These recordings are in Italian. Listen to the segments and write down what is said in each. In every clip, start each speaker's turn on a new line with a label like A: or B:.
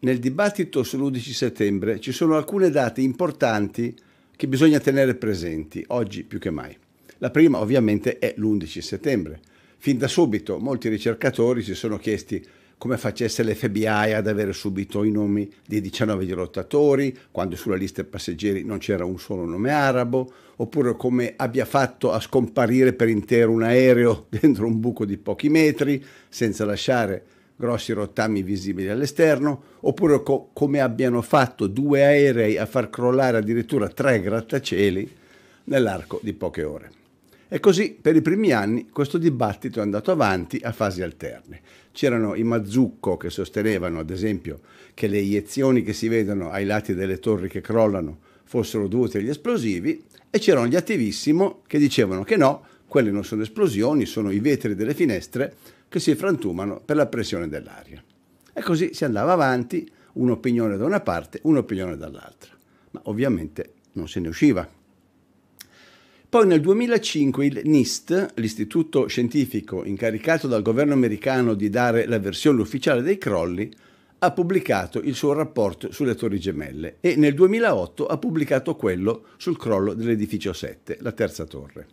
A: Nel dibattito sull'11 settembre ci sono alcune date importanti che bisogna tenere presenti, oggi più che mai. La prima ovviamente è l'11 settembre. Fin da subito molti ricercatori si sono chiesti come facesse l'FBI ad avere subito i nomi dei 19 dirottatori, quando sulla lista dei passeggeri non c'era un solo nome arabo, oppure come abbia fatto a scomparire per intero un aereo dentro un buco di pochi metri, senza lasciare grossi rottami visibili all'esterno, oppure co- come abbiano fatto due aerei a far crollare addirittura tre grattacieli nell'arco di poche ore. E così per i primi anni questo dibattito è andato avanti a fasi alterne. C'erano i Mazzucco che sostenevano, ad esempio, che le iniezioni che si vedono ai lati delle torri che crollano fossero dovute agli esplosivi e c'erano gli attivissimo che dicevano che no, quelle non sono esplosioni, sono i vetri delle finestre che si frantumano per la pressione dell'aria. E così si andava avanti, un'opinione da una parte, un'opinione dall'altra. Ma ovviamente non se ne usciva. Poi nel 2005 il NIST, l'istituto scientifico incaricato dal governo americano di dare la versione ufficiale dei crolli, ha pubblicato il suo rapporto sulle Torri Gemelle e nel 2008 ha pubblicato quello sul crollo dell'edificio 7, la terza torre.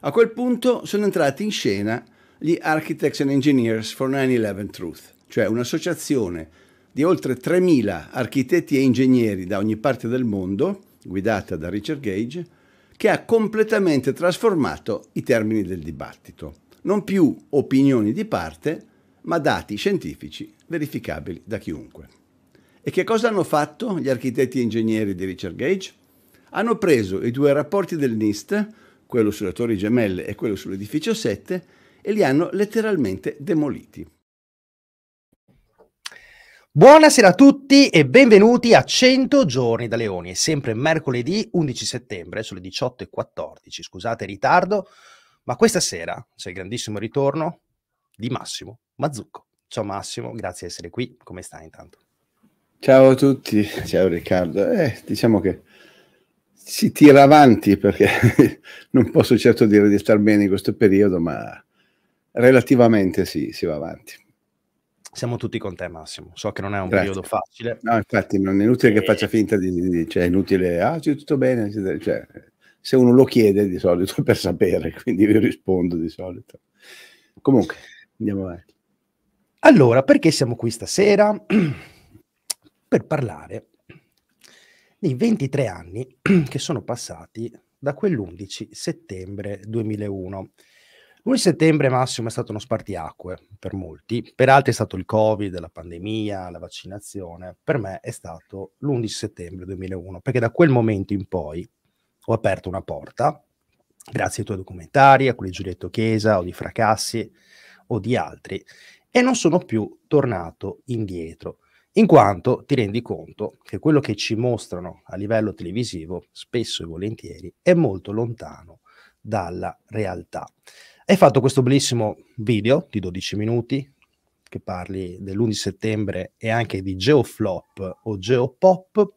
A: A quel punto sono entrati in scena gli Architects and Engineers for 9-11 Truth, cioè un'associazione di oltre 3.000 architetti e ingegneri da ogni parte del mondo, guidata da Richard Gage, che ha completamente trasformato i termini del dibattito. Non più opinioni di parte, ma dati scientifici verificabili da chiunque. E che cosa hanno fatto gli architetti e ingegneri di Richard Gage? Hanno preso i due rapporti del NIST, quello sulle torri gemelle e quello sull'edificio 7, e li hanno letteralmente demoliti.
B: Buonasera a tutti e benvenuti a 100 giorni da Leoni. È sempre mercoledì 11 settembre sulle 18.14. Scusate il ritardo, ma questa sera c'è il grandissimo ritorno di Massimo Mazzucco. Ciao Massimo, grazie di essere qui. Come stai intanto?
A: Ciao a tutti, ciao Riccardo. Eh, diciamo che si tira avanti perché non posso certo dire di star bene in questo periodo, ma relativamente sì, si va avanti.
B: Siamo tutti con te, Massimo.
A: So che non è un Grazie. periodo facile. No, infatti, non è inutile e... che faccia finta di, di cioè, è inutile, ah, c'è tutto bene. Cioè, se uno lo chiede di solito è per sapere, quindi io rispondo di solito. Comunque, andiamo avanti. Allora, perché siamo qui stasera?
B: per parlare dei 23 anni che sono passati da quell'11 settembre 2001 un settembre massimo è stato uno spartiacque per molti, per altri è stato il Covid, la pandemia, la vaccinazione, per me è stato l'11 settembre 2001, perché da quel momento in poi ho aperto una porta, grazie ai tuoi documentari, a quelli di Giulietto Chiesa o di Fracassi o di altri, e non sono più tornato indietro, in quanto ti rendi conto che quello che ci mostrano a livello televisivo spesso e volentieri è molto lontano dalla realtà. Hai fatto questo bellissimo video di 12 minuti che parli dell'11 settembre e anche di geoflop o geopop.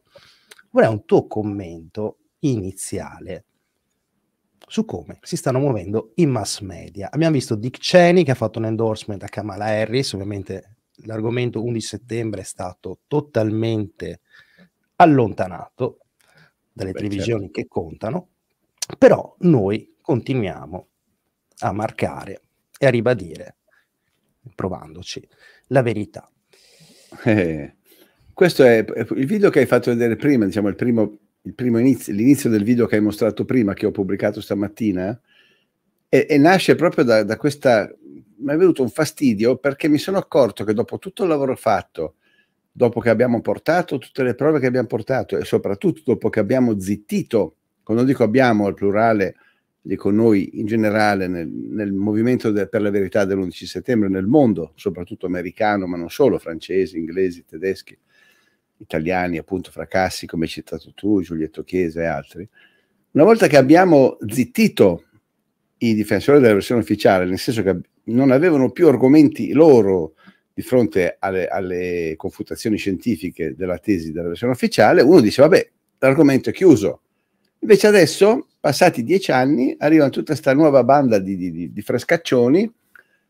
B: Vorrei un tuo commento iniziale su come si stanno muovendo i mass media. Abbiamo visto Dick Cheney che ha fatto un endorsement a Kamala Harris, ovviamente l'argomento 11 settembre è stato totalmente allontanato dalle Beh, televisioni certo. che contano, però noi continuiamo a marcare e a ribadire, provandoci, la verità.
A: Eh, questo è il video che hai fatto vedere prima, diciamo il primo, il primo inizio, l'inizio del video che hai mostrato prima, che ho pubblicato stamattina, eh, e, e nasce proprio da, da questa... Mi è venuto un fastidio perché mi sono accorto che dopo tutto il lavoro fatto, dopo che abbiamo portato tutte le prove che abbiamo portato e soprattutto dopo che abbiamo zittito, quando dico abbiamo al plurale, dico noi in generale nel, nel movimento de, per la verità dell'11 settembre nel mondo, soprattutto americano, ma non solo, francesi, inglesi, tedeschi, italiani, appunto Fracassi, come hai citato tu, Giulietto Chiesa e altri, una volta che abbiamo zittito i difensori della versione ufficiale, nel senso che non avevano più argomenti loro di fronte alle, alle confutazioni scientifiche della tesi della versione ufficiale, uno dice vabbè, l'argomento è chiuso. Invece adesso Passati dieci anni arriva tutta questa nuova banda di, di, di frescaccioni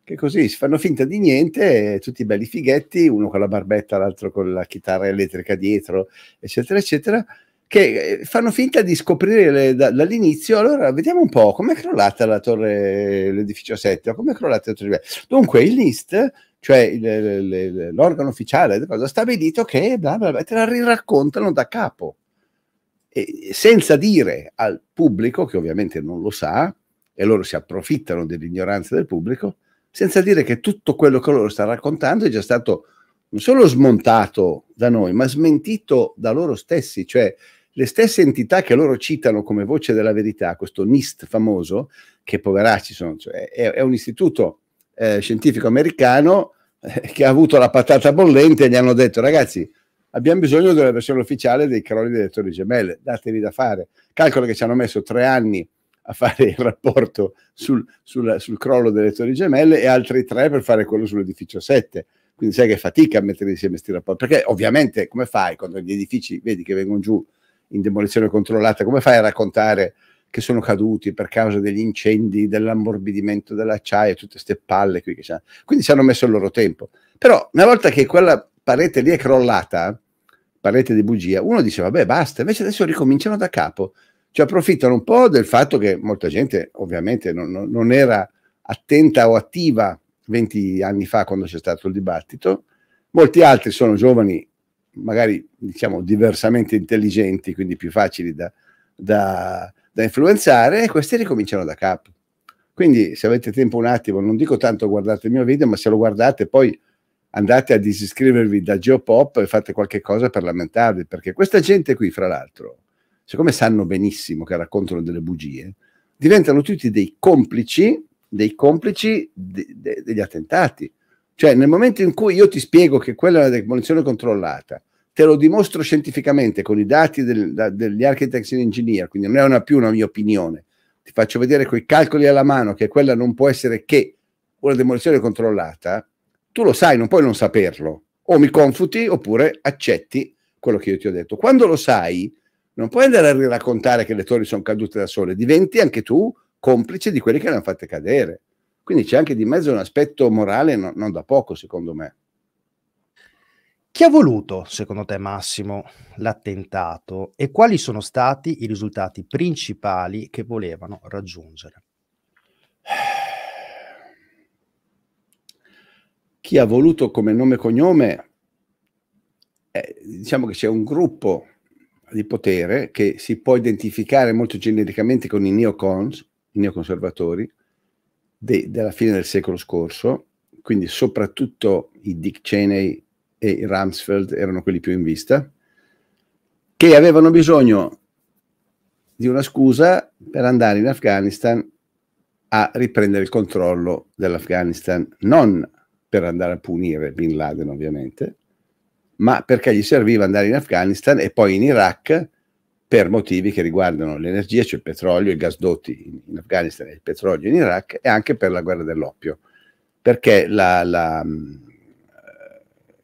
A: che così si fanno finta di niente, tutti belli fighetti, uno con la barbetta, l'altro con la chitarra elettrica dietro, eccetera, eccetera, che eh, fanno finta di scoprire le, da, dall'inizio. Allora, vediamo un po' com'è crollata la torre, l'edificio 7, com'è crollata la torre. 9. Dunque, il NIST, cioè il, l'organo ufficiale, ha stabilito che bla bla bla, te la riraccontano da capo e senza dire al pubblico, che ovviamente non lo sa, e loro si approfittano dell'ignoranza del pubblico, senza dire che tutto quello che loro stanno raccontando è già stato non solo smontato da noi, ma smentito da loro stessi, cioè le stesse entità che loro citano come voce della verità, questo NIST famoso, che poveracci sono, cioè, è, è, un istituto eh, scientifico americano eh, che ha avuto la patata bollente e gli hanno detto ragazzi, abbiamo bisogno della versione ufficiale dei crolli delle torri gemelle, datevi da fare. Calcolo che ci hanno messo tre anni a fare il rapporto sul, sul, sul crollo delle torri gemelle e altri tre per fare quello sull'edificio 7. Quindi sai che fatica a mettere insieme questi rapporti, perché ovviamente come fai quando gli edifici vedi che vengono giù in demolizione controllata, come fai a raccontare che sono caduti per causa degli incendi, dell'ammorbidimento dell'acciaio, tutte queste palle qui che c'hanno. Quindi ci hanno messo il loro tempo. Però una volta che quella parete lì è crollata, parlete di bugia, uno dice vabbè basta, invece adesso ricominciano da capo, cioè approfittano un po' del fatto che molta gente ovviamente non, non, non era attenta o attiva 20 anni fa quando c'è stato il dibattito, molti altri sono giovani magari diciamo diversamente intelligenti, quindi più facili da, da, da influenzare e questi ricominciano da capo. Quindi se avete tempo un attimo, non dico tanto guardate il mio video, ma se lo guardate poi andate a disiscrivervi da Geopop e fate qualche cosa per lamentarvi, perché questa gente qui, fra l'altro, siccome sanno benissimo che raccontano delle bugie, diventano tutti dei complici, dei complici de, de, degli attentati. Cioè, nel momento in cui io ti spiego che quella è una demolizione controllata, te lo dimostro scientificamente con i dati del, da, degli architects and engineer, quindi non è una, più una mia opinione, ti faccio vedere con i calcoli alla mano che quella non può essere che una demolizione controllata, tu lo sai, non puoi non saperlo. O mi confuti oppure accetti quello che io ti ho detto. Quando lo sai, non puoi andare a raccontare che le torri sono cadute da sole, diventi anche tu complice di quelli che le hanno fatte cadere. Quindi c'è anche di mezzo un aspetto morale no, non da poco, secondo me. Chi ha
B: voluto, secondo te Massimo, l'attentato e quali sono stati i risultati principali che volevano raggiungere?
A: chi ha voluto come nome e cognome, eh, diciamo che c'è un gruppo di potere che si può identificare molto genericamente con i neocons, i neoconservatori de, della fine del secolo scorso, quindi soprattutto i Dick Cheney e i Rumsfeld erano quelli più in vista, che avevano bisogno di una scusa per andare in Afghanistan a riprendere il controllo dell'Afghanistan, non per andare a punire Bin Laden ovviamente, ma perché gli serviva andare in Afghanistan e poi in Iraq per motivi che riguardano l'energia, cioè il petrolio, i gasdotti in Afghanistan e il petrolio in Iraq, e anche per la guerra dell'oppio. Perché la, la, eh,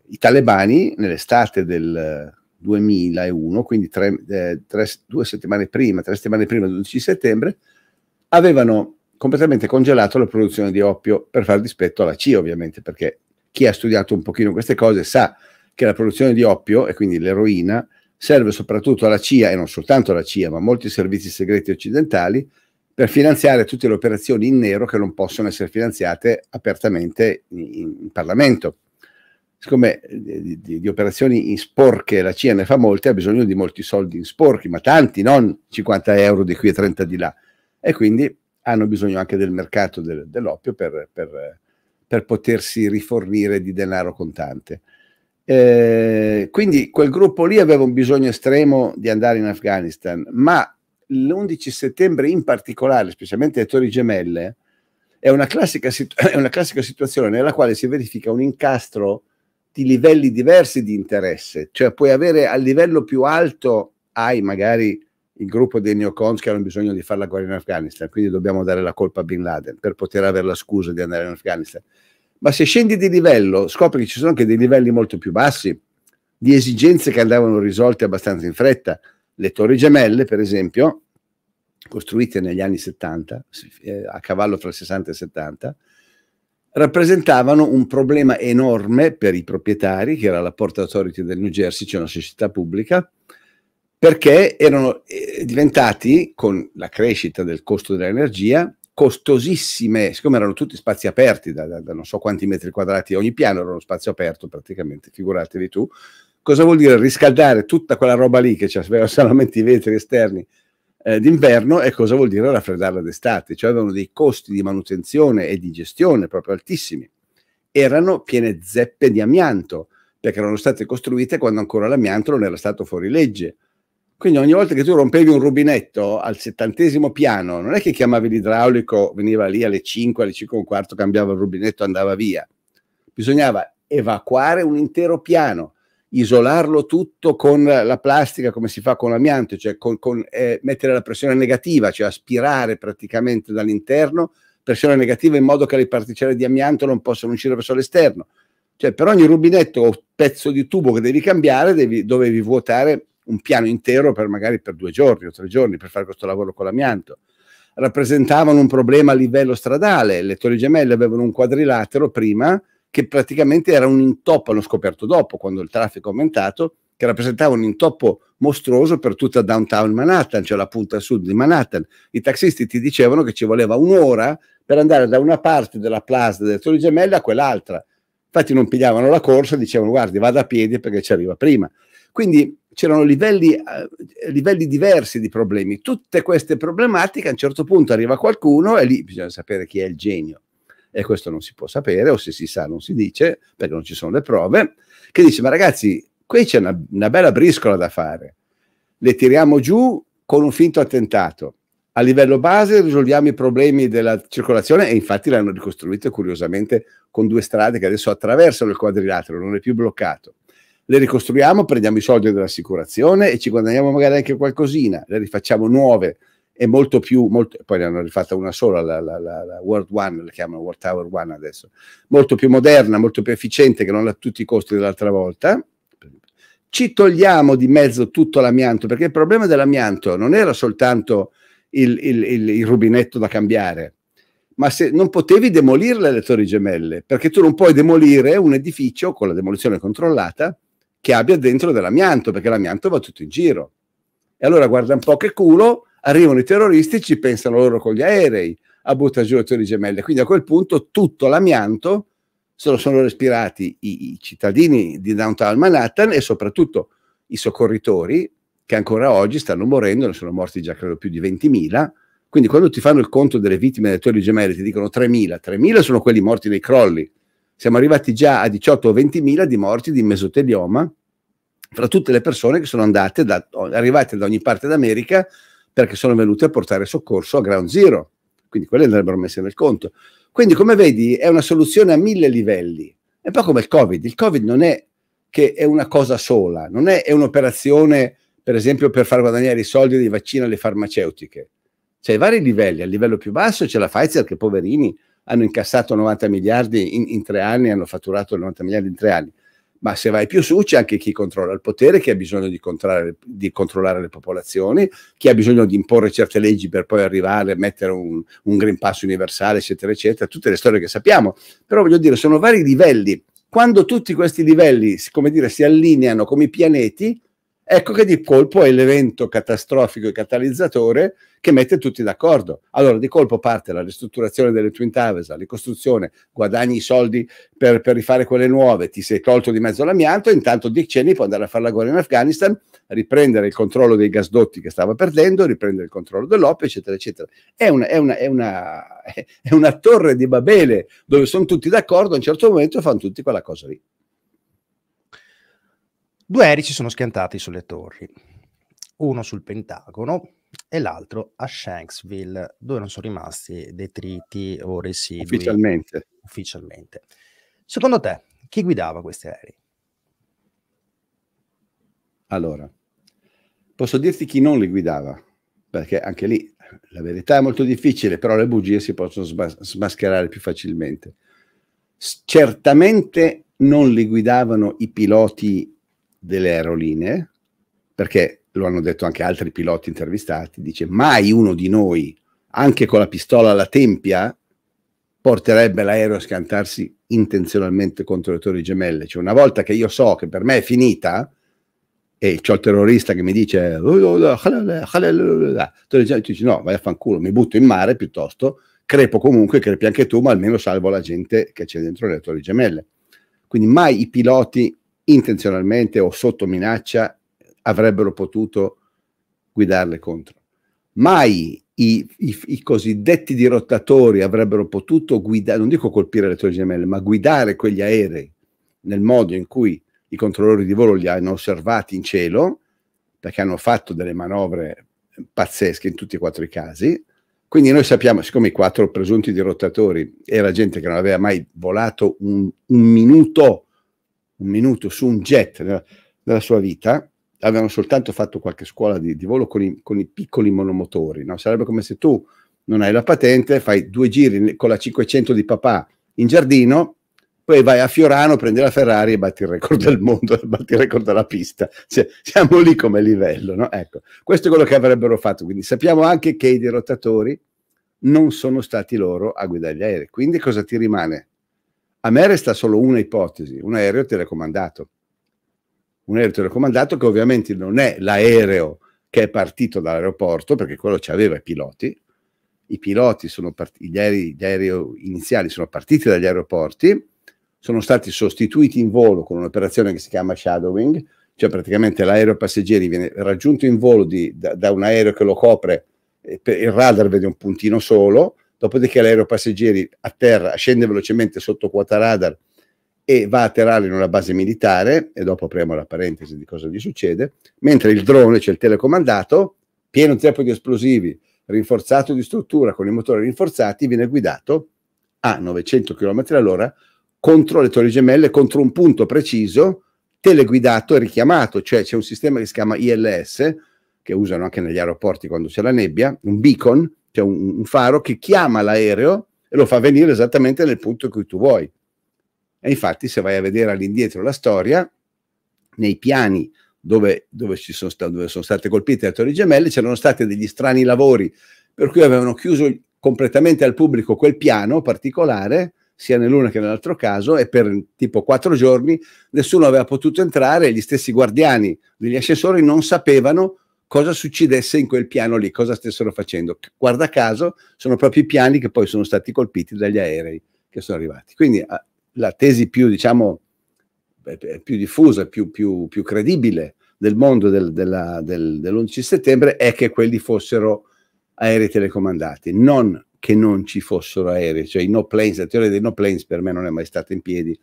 A: i talebani nell'estate del 2001, eh, quindi tre, eh, tre, due settimane prima, tre settimane prima del settembre, avevano completamente congelato la produzione di oppio per far dispetto alla CIA, ovviamente, perché chi ha studiato un pochino queste cose sa che la produzione di oppio e quindi l'eroina serve soprattutto alla CIA e non soltanto alla CIA, ma molti servizi segreti occidentali per finanziare tutte le operazioni in nero che non possono essere finanziate apertamente in, in Parlamento. Siccome eh, di, di, di operazioni in sporche la CIA ne fa molte, ha bisogno di molti soldi in sporchi, ma tanti, non 50 euro di qui e 30 di là. E quindi hanno bisogno anche del mercato del, dell'oppio per, per, per, potersi rifornire di denaro contante. Eh, quindi quel gruppo lì aveva un bisogno estremo di andare in Afghanistan, ma l'11 settembre in particolare, specialmente le Torri Gemelle, è una, classica, è una classica situazione nella quale si verifica un incastro di livelli diversi di interesse, cioè puoi avere al livello più alto hai magari il gruppo dei neocons che hanno bisogno di fare la guerra in Afghanistan, quindi dobbiamo dare la colpa a Bin Laden per poter avere la scusa di andare in Afghanistan. Ma se scendi di livello, scopri che ci sono anche dei livelli molto più bassi di esigenze che andavano risolte abbastanza in fretta. Le torri gemelle, per esempio, costruite negli anni 70, eh, a cavallo tra il 60 e il 70, rappresentavano un problema enorme per i proprietari, che era la Port Authority del New Jersey, cioè una società pubblica, perché erano eh, diventati, con la crescita del costo dell'energia, costosissime, siccome erano tutti spazi aperti da, da, da, non so quanti metri quadrati, ogni piano era uno spazio aperto praticamente, figuratevi tu, cosa vuol dire riscaldare tutta quella roba lì che aveva solamente i vetri esterni eh, d'inverno e cosa vuol dire raffreddarla d'estate, cioè avevano dei costi di manutenzione e di gestione proprio altissimi, erano piene zeppe di amianto, perché erano state costruite quando ancora l'amianto non era stato fuori legge, quindi ogni volta che tu rompevi un rubinetto al settantesimo piano, non è che chiamavi l'idraulico, veniva lì alle 5, alle 5 e un quarto, cambiava il rubinetto, e andava via. Bisognava evacuare un intero piano, isolarlo tutto con la plastica come si fa con l'amianto, cioè con, con, eh, mettere la pressione negativa, cioè aspirare praticamente dall'interno pressione negativa in modo che le particelle di amianto non possano uscire verso l'esterno. Cioè per ogni rubinetto o pezzo di tubo che devi cambiare devi, dovevi vuotare un piano intero per magari per due giorni o tre giorni per fare questo lavoro con l'amianto. Rappresentavano un problema a livello stradale, le torri gemelle avevano un quadrilatero prima che praticamente era un intoppo, hanno scoperto dopo quando il traffico è aumentato, che rappresentava un intoppo mostruoso per tutta downtown Manhattan, cioè la punta sud di Manhattan. I taxisti ti dicevano che ci voleva un'ora per andare da una parte della plaza delle Torri Gemelle a quell'altra. Infatti non pigliavano la corsa, dicevano guardi vado a piedi perché ci arriva prima. Quindi c'erano livelli, eh, livelli, diversi di problemi. Tutte queste problematiche, a un certo punto arriva qualcuno e lì bisogna sapere chi è il genio. E questo non si può sapere, o se si sa non si dice, perché non ci sono le prove, che dice, ma ragazzi, qui c'è una, una bella briscola da fare. Le tiriamo giù con un finto attentato a livello base risolviamo i problemi della circolazione e infatti l'hanno ricostruito curiosamente con due strade che adesso attraversano il quadrilatero, non è più bloccato le ricostruiamo, prendiamo i soldi dell'assicurazione e ci guadagniamo magari anche qualcosina, le rifacciamo nuove e molto più, molto, poi ne hanno rifatta una sola, la, la, la, la World One, la chiamano World Tower One adesso, molto più moderna, molto più efficiente che non ha tutti i costi dell'altra volta, ci togliamo di mezzo tutto l'amianto, perché il problema dell'amianto non era soltanto il, il, il, il rubinetto da cambiare, ma se non potevi demolirle le torri gemelle, perché tu non puoi demolire un edificio con la demolizione controllata che abbia dentro dell'amianto, perché l'amianto va tutto in giro. E allora guarda un po' che culo, arrivano i terroristi, ci pensano loro con gli aerei a buttare giù le torri gemelle. Quindi a quel punto tutto l'amianto se lo sono respirati i, i cittadini di downtown Manhattan e soprattutto i soccorritori che ancora oggi stanno morendo, ne sono morti già credo più di 20.000. Quindi quando ti fanno il conto delle vittime delle torri gemelle ti dicono 3.000, 3.000 sono quelli morti nei crolli, siamo arrivati già a 18 o 20 mila di morti di mesotelioma fra tutte le persone che sono andate da, arrivate da ogni parte d'America perché sono venute a portare soccorso a Ground Zero. Quindi quelle andrebbero messe nel conto. Quindi come vedi è una soluzione a mille livelli. È un po' come il Covid. Il Covid non è che è una cosa sola, non è, è un'operazione per esempio per far guadagnare i soldi dei vaccini alle farmaceutiche. C'è i vari livelli, a livello più basso c'è la Pfizer che poverini hanno incassato 90 miliardi in, in, tre anni, hanno fatturato 90 miliardi in tre anni. Ma se vai più su c'è anche chi controlla il potere, chi ha bisogno di controllare, di controllare, le popolazioni, chi ha bisogno di imporre certe leggi per poi arrivare a mettere un, un Green Pass universale, eccetera, eccetera, tutte le storie che sappiamo. Però voglio dire, sono vari livelli. Quando tutti questi livelli, come dire, si allineano come i pianeti, ecco che di colpo è l'evento catastrofico e catalizzatore che mette tutti d'accordo. Allora di colpo parte la ristrutturazione delle Twin Towers, la ricostruzione, guadagni i soldi per, per rifare quelle nuove, ti sei tolto di mezzo l'amianto, intanto Dick Cheney può andare a fare la guerra in Afghanistan, riprendere il controllo dei gasdotti che stava perdendo, riprendere il controllo dell'OPE, eccetera, eccetera. È una, è una, è una, è una torre di Babele dove sono tutti d'accordo, a un certo momento fanno tutti quella cosa lì.
B: Due aerei si sono schiantati sulle torri, uno sul Pentagono e l'altro a Shanksville, dove non sono rimasti detriti o residui. Ufficialmente.
A: Ufficialmente. Secondo te, chi guidava questi aerei? Allora, posso dirti chi non li guidava, perché anche lì la verità è molto difficile, però le bugie si possono smas- smascherare più facilmente. S- certamente non li guidavano i piloti delle aerolinee, perché lo hanno detto anche altri piloti intervistati, dice mai uno di noi, anche con la pistola alla tempia, porterebbe l'aereo a schiantarsi intenzionalmente contro le torri gemelle. Cioè una volta che io so che per me è finita, e c'ho il terrorista che mi dice tu no vai a fanculo mi butto in mare piuttosto crepo comunque crepi anche tu ma almeno salvo la gente che c'è dentro le torri gemelle quindi mai i piloti intenzionalmente o sotto minaccia avrebbero potuto guidarle contro. Mai i, i, i cosiddetti dirottatori avrebbero potuto guidare, non dico colpire le torri gemelle, ma guidare quegli aerei nel modo in cui i controllori di volo li hanno osservati in cielo, perché hanno fatto delle manovre pazzesche in tutti e quattro i casi. Quindi noi sappiamo, siccome i quattro presunti dirottatori era gente che non aveva mai volato un, un minuto un minuto su un jet nella, nella sua vita, avevano soltanto fatto qualche scuola di, di volo con i, con i, piccoli monomotori. No? Sarebbe come se tu non hai la patente, fai due giri con la 500 di papà in giardino, poi vai a Fiorano, prendi la Ferrari e batti il record del mondo, batti il record della pista. Cioè, siamo lì come livello. No? Ecco, questo è quello che avrebbero fatto. Quindi sappiamo anche che i dirottatori non sono stati loro a guidare gli aerei. Quindi cosa ti rimane? A me resta solo una ipotesi, un aereo telecomandato. Un aereo telecomandato che ovviamente non è l'aereo che è partito dall'aeroporto, perché quello ci aveva i piloti. I piloti sono partiti, gli aerei, gli aerei iniziali sono partiti dagli aeroporti, sono stati sostituiti in volo con un'operazione che si chiama shadowing, cioè praticamente l'aereo passeggeri viene raggiunto in volo di, da, da, un aereo che lo copre, e eh, il radar vede un puntino solo, dopodiché l'aeropasseggeri atterra, scende velocemente sotto quota radar e va a atterrare in una base militare, e dopo apriamo la parentesi di cosa gli succede, mentre il drone, cioè il telecomandato, pieno zeppo di esplosivi, rinforzato di struttura, con i motori rinforzati, viene guidato a 900 km all'ora contro le torri gemelle, contro un punto preciso, teleguidato e richiamato, cioè c'è un sistema che si chiama ILS, che usano anche negli aeroporti quando c'è la nebbia, un beacon c'è un, un faro che chiama l'aereo e lo fa venire esattamente nel punto in cui tu vuoi. E infatti, se vai a vedere all'indietro la storia, nei piani dove, dove, sono, sta, dove sono, state colpite le torri gemelle c'erano stati degli strani lavori, per cui avevano chiuso completamente al pubblico quel piano particolare, sia nell'uno che nell'altro caso, e per tipo quattro giorni nessuno aveva potuto entrare, gli stessi guardiani degli ascensori non sapevano cosa succedesse in quel piano lì, cosa stessero facendo. Guarda caso, sono proprio i piani che poi sono stati colpiti dagli aerei che sono arrivati. Quindi ah, la tesi più, diciamo, eh, eh, più diffusa, più, più, più credibile del mondo del, del, dell'11 settembre è che quelli fossero aerei telecomandati, non che non ci fossero aerei, cioè i no planes, la teoria dei no planes per me non è mai stata in piedi,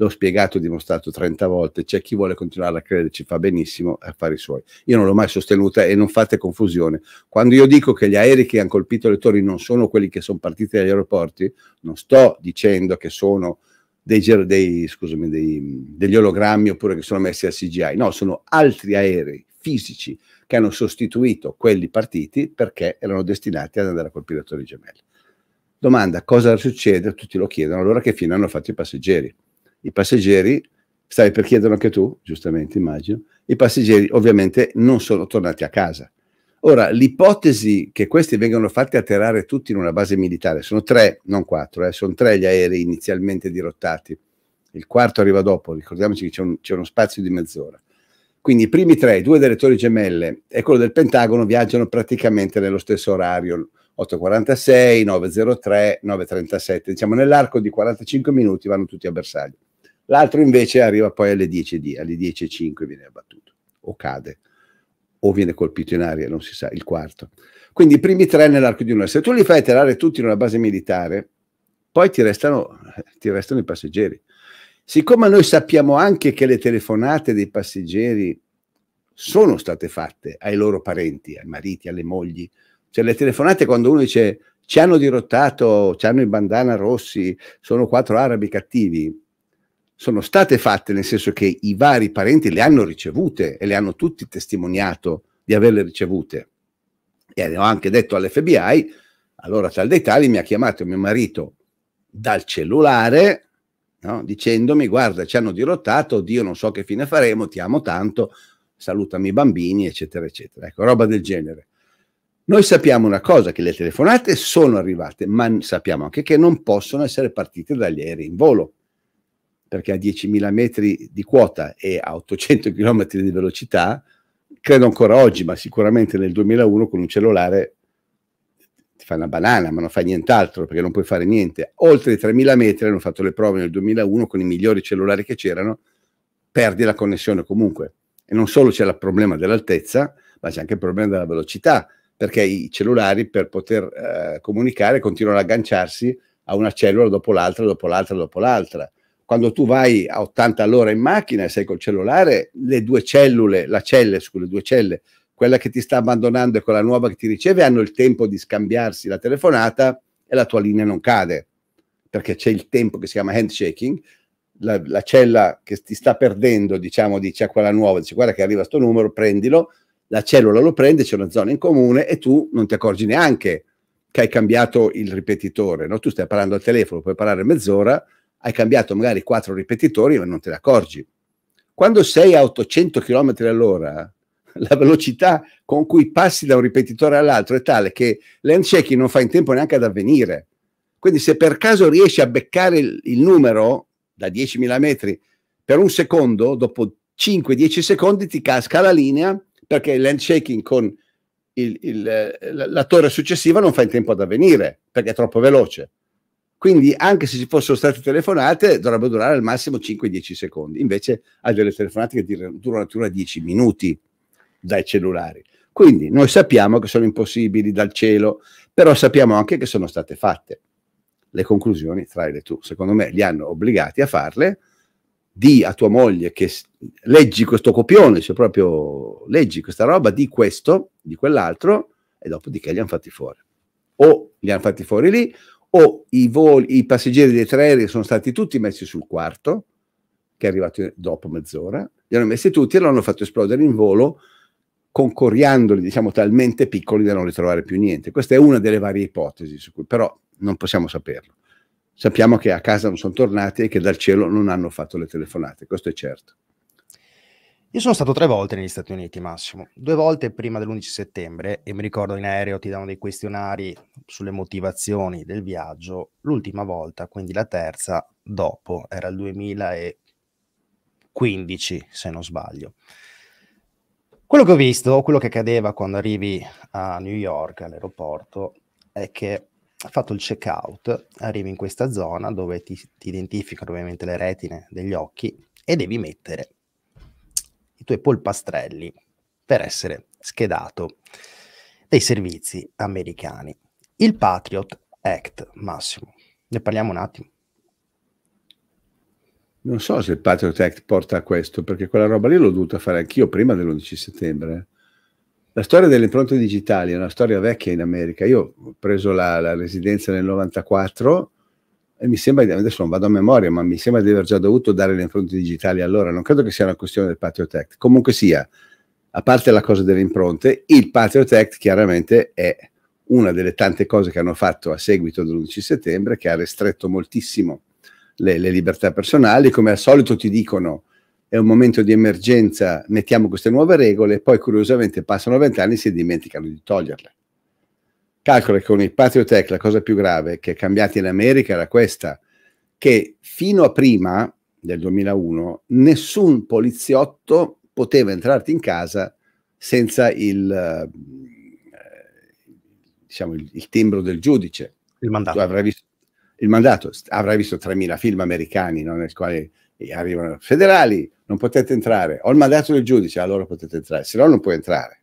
A: l'ho spiegato e dimostrato 30 volte, c'è chi vuole continuare a crederci, fa benissimo a fare i suoi. Io non l'ho mai sostenuta e non fate confusione. Quando io dico che gli aerei che hanno colpito le torri non sono quelli che sono partiti dagli aeroporti, non sto dicendo che sono dei, dei, scusami, dei, degli ologrammi oppure che sono messi a CGI, no, sono altri aerei fisici che hanno sostituito quelli partiti perché erano destinati ad andare a colpire le torri gemelle. Domanda, cosa succede? Tutti lo chiedono, allora che fine hanno fatto i passeggeri? i passeggeri, stavi per chiederlo anche tu, giustamente immagino, i passeggeri ovviamente non sono tornati a casa. Ora, l'ipotesi che questi vengano fatti atterrare tutti in una base militare, sono tre, non quattro, eh, sono tre gli aerei inizialmente dirottati, il quarto arriva dopo, ricordiamoci che c'è, un, c'è uno spazio di mezz'ora. Quindi i primi tre, due delle torri gemelle e quello del Pentagono viaggiano praticamente nello stesso orario, 8.46, 9.03, 9.37, diciamo nell'arco di 45 minuti vanno tutti a bersaglio l'altro invece arriva poi alle 10 di, alle 10.05 viene abbattuto o cade o viene colpito in aria, non si sa, il quarto. Quindi i primi tre nell'arco di un'ora. Se tu li fai atterrare tutti in una base militare, poi ti restano, ti restano i passeggeri. Siccome noi sappiamo anche che le telefonate dei passeggeri sono state fatte ai loro parenti, ai mariti, alle mogli, cioè le telefonate quando uno dice ci hanno dirottato, ci hanno i bandana rossi, sono quattro arabi cattivi, sono state fatte, nel senso che i vari parenti le hanno ricevute e le hanno tutti testimoniato di averle ricevute. E ho anche detto all'FBI, allora tal dei tali mi ha chiamato mio marito dal cellulare no? dicendomi guarda ci hanno dirottato, Dio non so che fine faremo, ti amo tanto, salutami i bambini, eccetera, eccetera. Ecco, roba del genere. Noi sappiamo una cosa, che le telefonate sono arrivate, ma sappiamo anche che non possono essere partite dagli aerei in volo perché a 10.000 metri di quota e a 800 km di velocità, credo ancora oggi, ma sicuramente nel 2001 con un cellulare ti fa una banana, ma non fai nient'altro perché non puoi fare niente. Oltre i 3.000 metri hanno fatto le prove nel 2001 con i migliori cellulari che c'erano, perdi la connessione comunque. E non solo c'è il problema dell'altezza, ma c'è anche il problema della velocità, perché i cellulari per poter eh, comunicare continuano ad agganciarsi a una cellula dopo l'altra, dopo l'altra, dopo l'altra quando tu vai a 80 all'ora in macchina e sei col cellulare, le due cellule, la celle, scusa, le due celle, quella che ti sta abbandonando e quella nuova che ti riceve, hanno il tempo di scambiarsi la telefonata e la tua linea non cade, perché c'è il tempo che si chiama handshaking, la, la cella che ti sta perdendo, diciamo, dice a ah, quella nuova, dice guarda che arriva sto numero, prendilo, la cellula lo prende, c'è una zona in comune e tu non ti accorgi neanche che hai cambiato il ripetitore, no? tu stai parlando al telefono, puoi parlare mezz'ora, hai cambiato magari quattro ripetitori ma non te ne accorgi. Quando sei a 800 km all'ora, la velocità con cui passi da un ripetitore all'altro è tale che l'handshake non fa in tempo neanche ad avvenire. Quindi se per caso riesci a beccare il, il numero da 10.000 metri per un secondo, dopo 5-10 secondi ti casca la linea perché l'handshaking con il, il, la, la torre successiva non fa in tempo ad avvenire perché è troppo veloce. Quindi anche se ci fossero state telefonate dovrebbero durare al massimo 5-10 secondi, invece ha delle telefonate che durano addirittura 10 minuti dai cellulari. Quindi noi sappiamo che sono impossibili dal cielo, però sappiamo anche che sono state fatte. Le conclusioni tra le tu. Secondo me li hanno obbligati a farle. Di a tua moglie che leggi questo copione, cioè proprio leggi questa roba, di questo, di quell'altro, e dopodiché li hanno fatti fuori. O li hanno fatti fuori lì, o i, voli, i passeggeri dei tre aerei sono stati tutti messi sul quarto, che è arrivato dopo mezz'ora, li hanno messi tutti e l'hanno fatto esplodere in volo, concorriandoli, diciamo, talmente piccoli da non ritrovare più niente. Questa è una delle varie ipotesi su cui però non possiamo saperlo. Sappiamo che a casa non sono tornati e che dal cielo non hanno fatto le telefonate, questo è certo. Io sono
B: stato tre volte negli Stati Uniti, Massimo, due volte prima dell'11 settembre e mi ricordo in aereo ti danno dei questionari sulle motivazioni del viaggio, l'ultima volta, quindi la terza, dopo, era il 2015 se non sbaglio. Quello che ho visto, quello che accadeva quando arrivi a New York, all'aeroporto, è che fatto il check-out, arrivi in questa zona dove ti, ti identificano ovviamente le retine degli occhi e devi mettere Caputo e Polpastrelli per essere schedato dai servizi americani. Il Patriot Act, Massimo. Ne parliamo un attimo.
A: Non so se il Patriot Act porta a questo, perché quella roba lì l'ho dovuta fare anch'io prima dell'11 settembre. Eh. La storia delle impronte digitali è una storia vecchia in America. Io ho preso la, la residenza nel 94 mi sembra, adesso non vado a memoria, ma mi sembra di aver già dovuto dare le impronte digitali allora, non credo che sia una questione del Patriot Act. Comunque sia, a parte la cosa delle impronte, il Patriot Act chiaramente è una delle tante cose che hanno fatto a seguito dell'11 settembre, che ha restretto moltissimo le, le libertà personali, come al solito ti dicono è un momento di emergenza, mettiamo queste nuove regole, poi curiosamente passano vent'anni e si dimenticano di toglierle. Calcola che con il Patriot Act la cosa più grave che è cambiata in America era questa, che fino a prima del 2001 nessun poliziotto poteva entrarti in casa senza il, eh, diciamo, il, il timbro del giudice. Il mandato. Tu avrai visto, il mandato, avrai visto 3.000 film americani no, nel quale arrivano federali, non potete entrare, ho il mandato del giudice, allora potete entrare, se no non puoi entrare.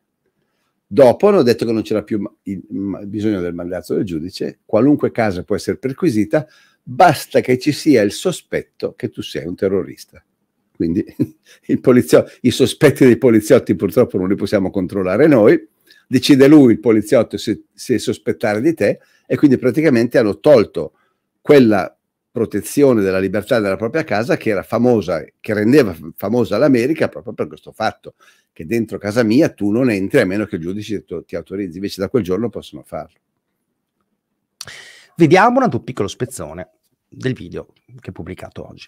A: Dopo hanno detto che non c'era più bisogno del mandato del giudice, qualunque casa può essere perquisita, basta che ci sia il sospetto che tu sei un terrorista. Quindi i sospetti dei poliziotti purtroppo non li possiamo controllare noi, decide lui il poliziotto se, se sospettare di te e quindi praticamente hanno tolto quella protezione della libertà della propria casa che era famosa, che rendeva famosa l'America proprio per questo fatto, che dentro casa mia tu non entri a meno che il giudice ti autorizzi, invece da quel giorno possono farlo. Vediamo un altro piccolo spezzone del video che è pubblicato oggi.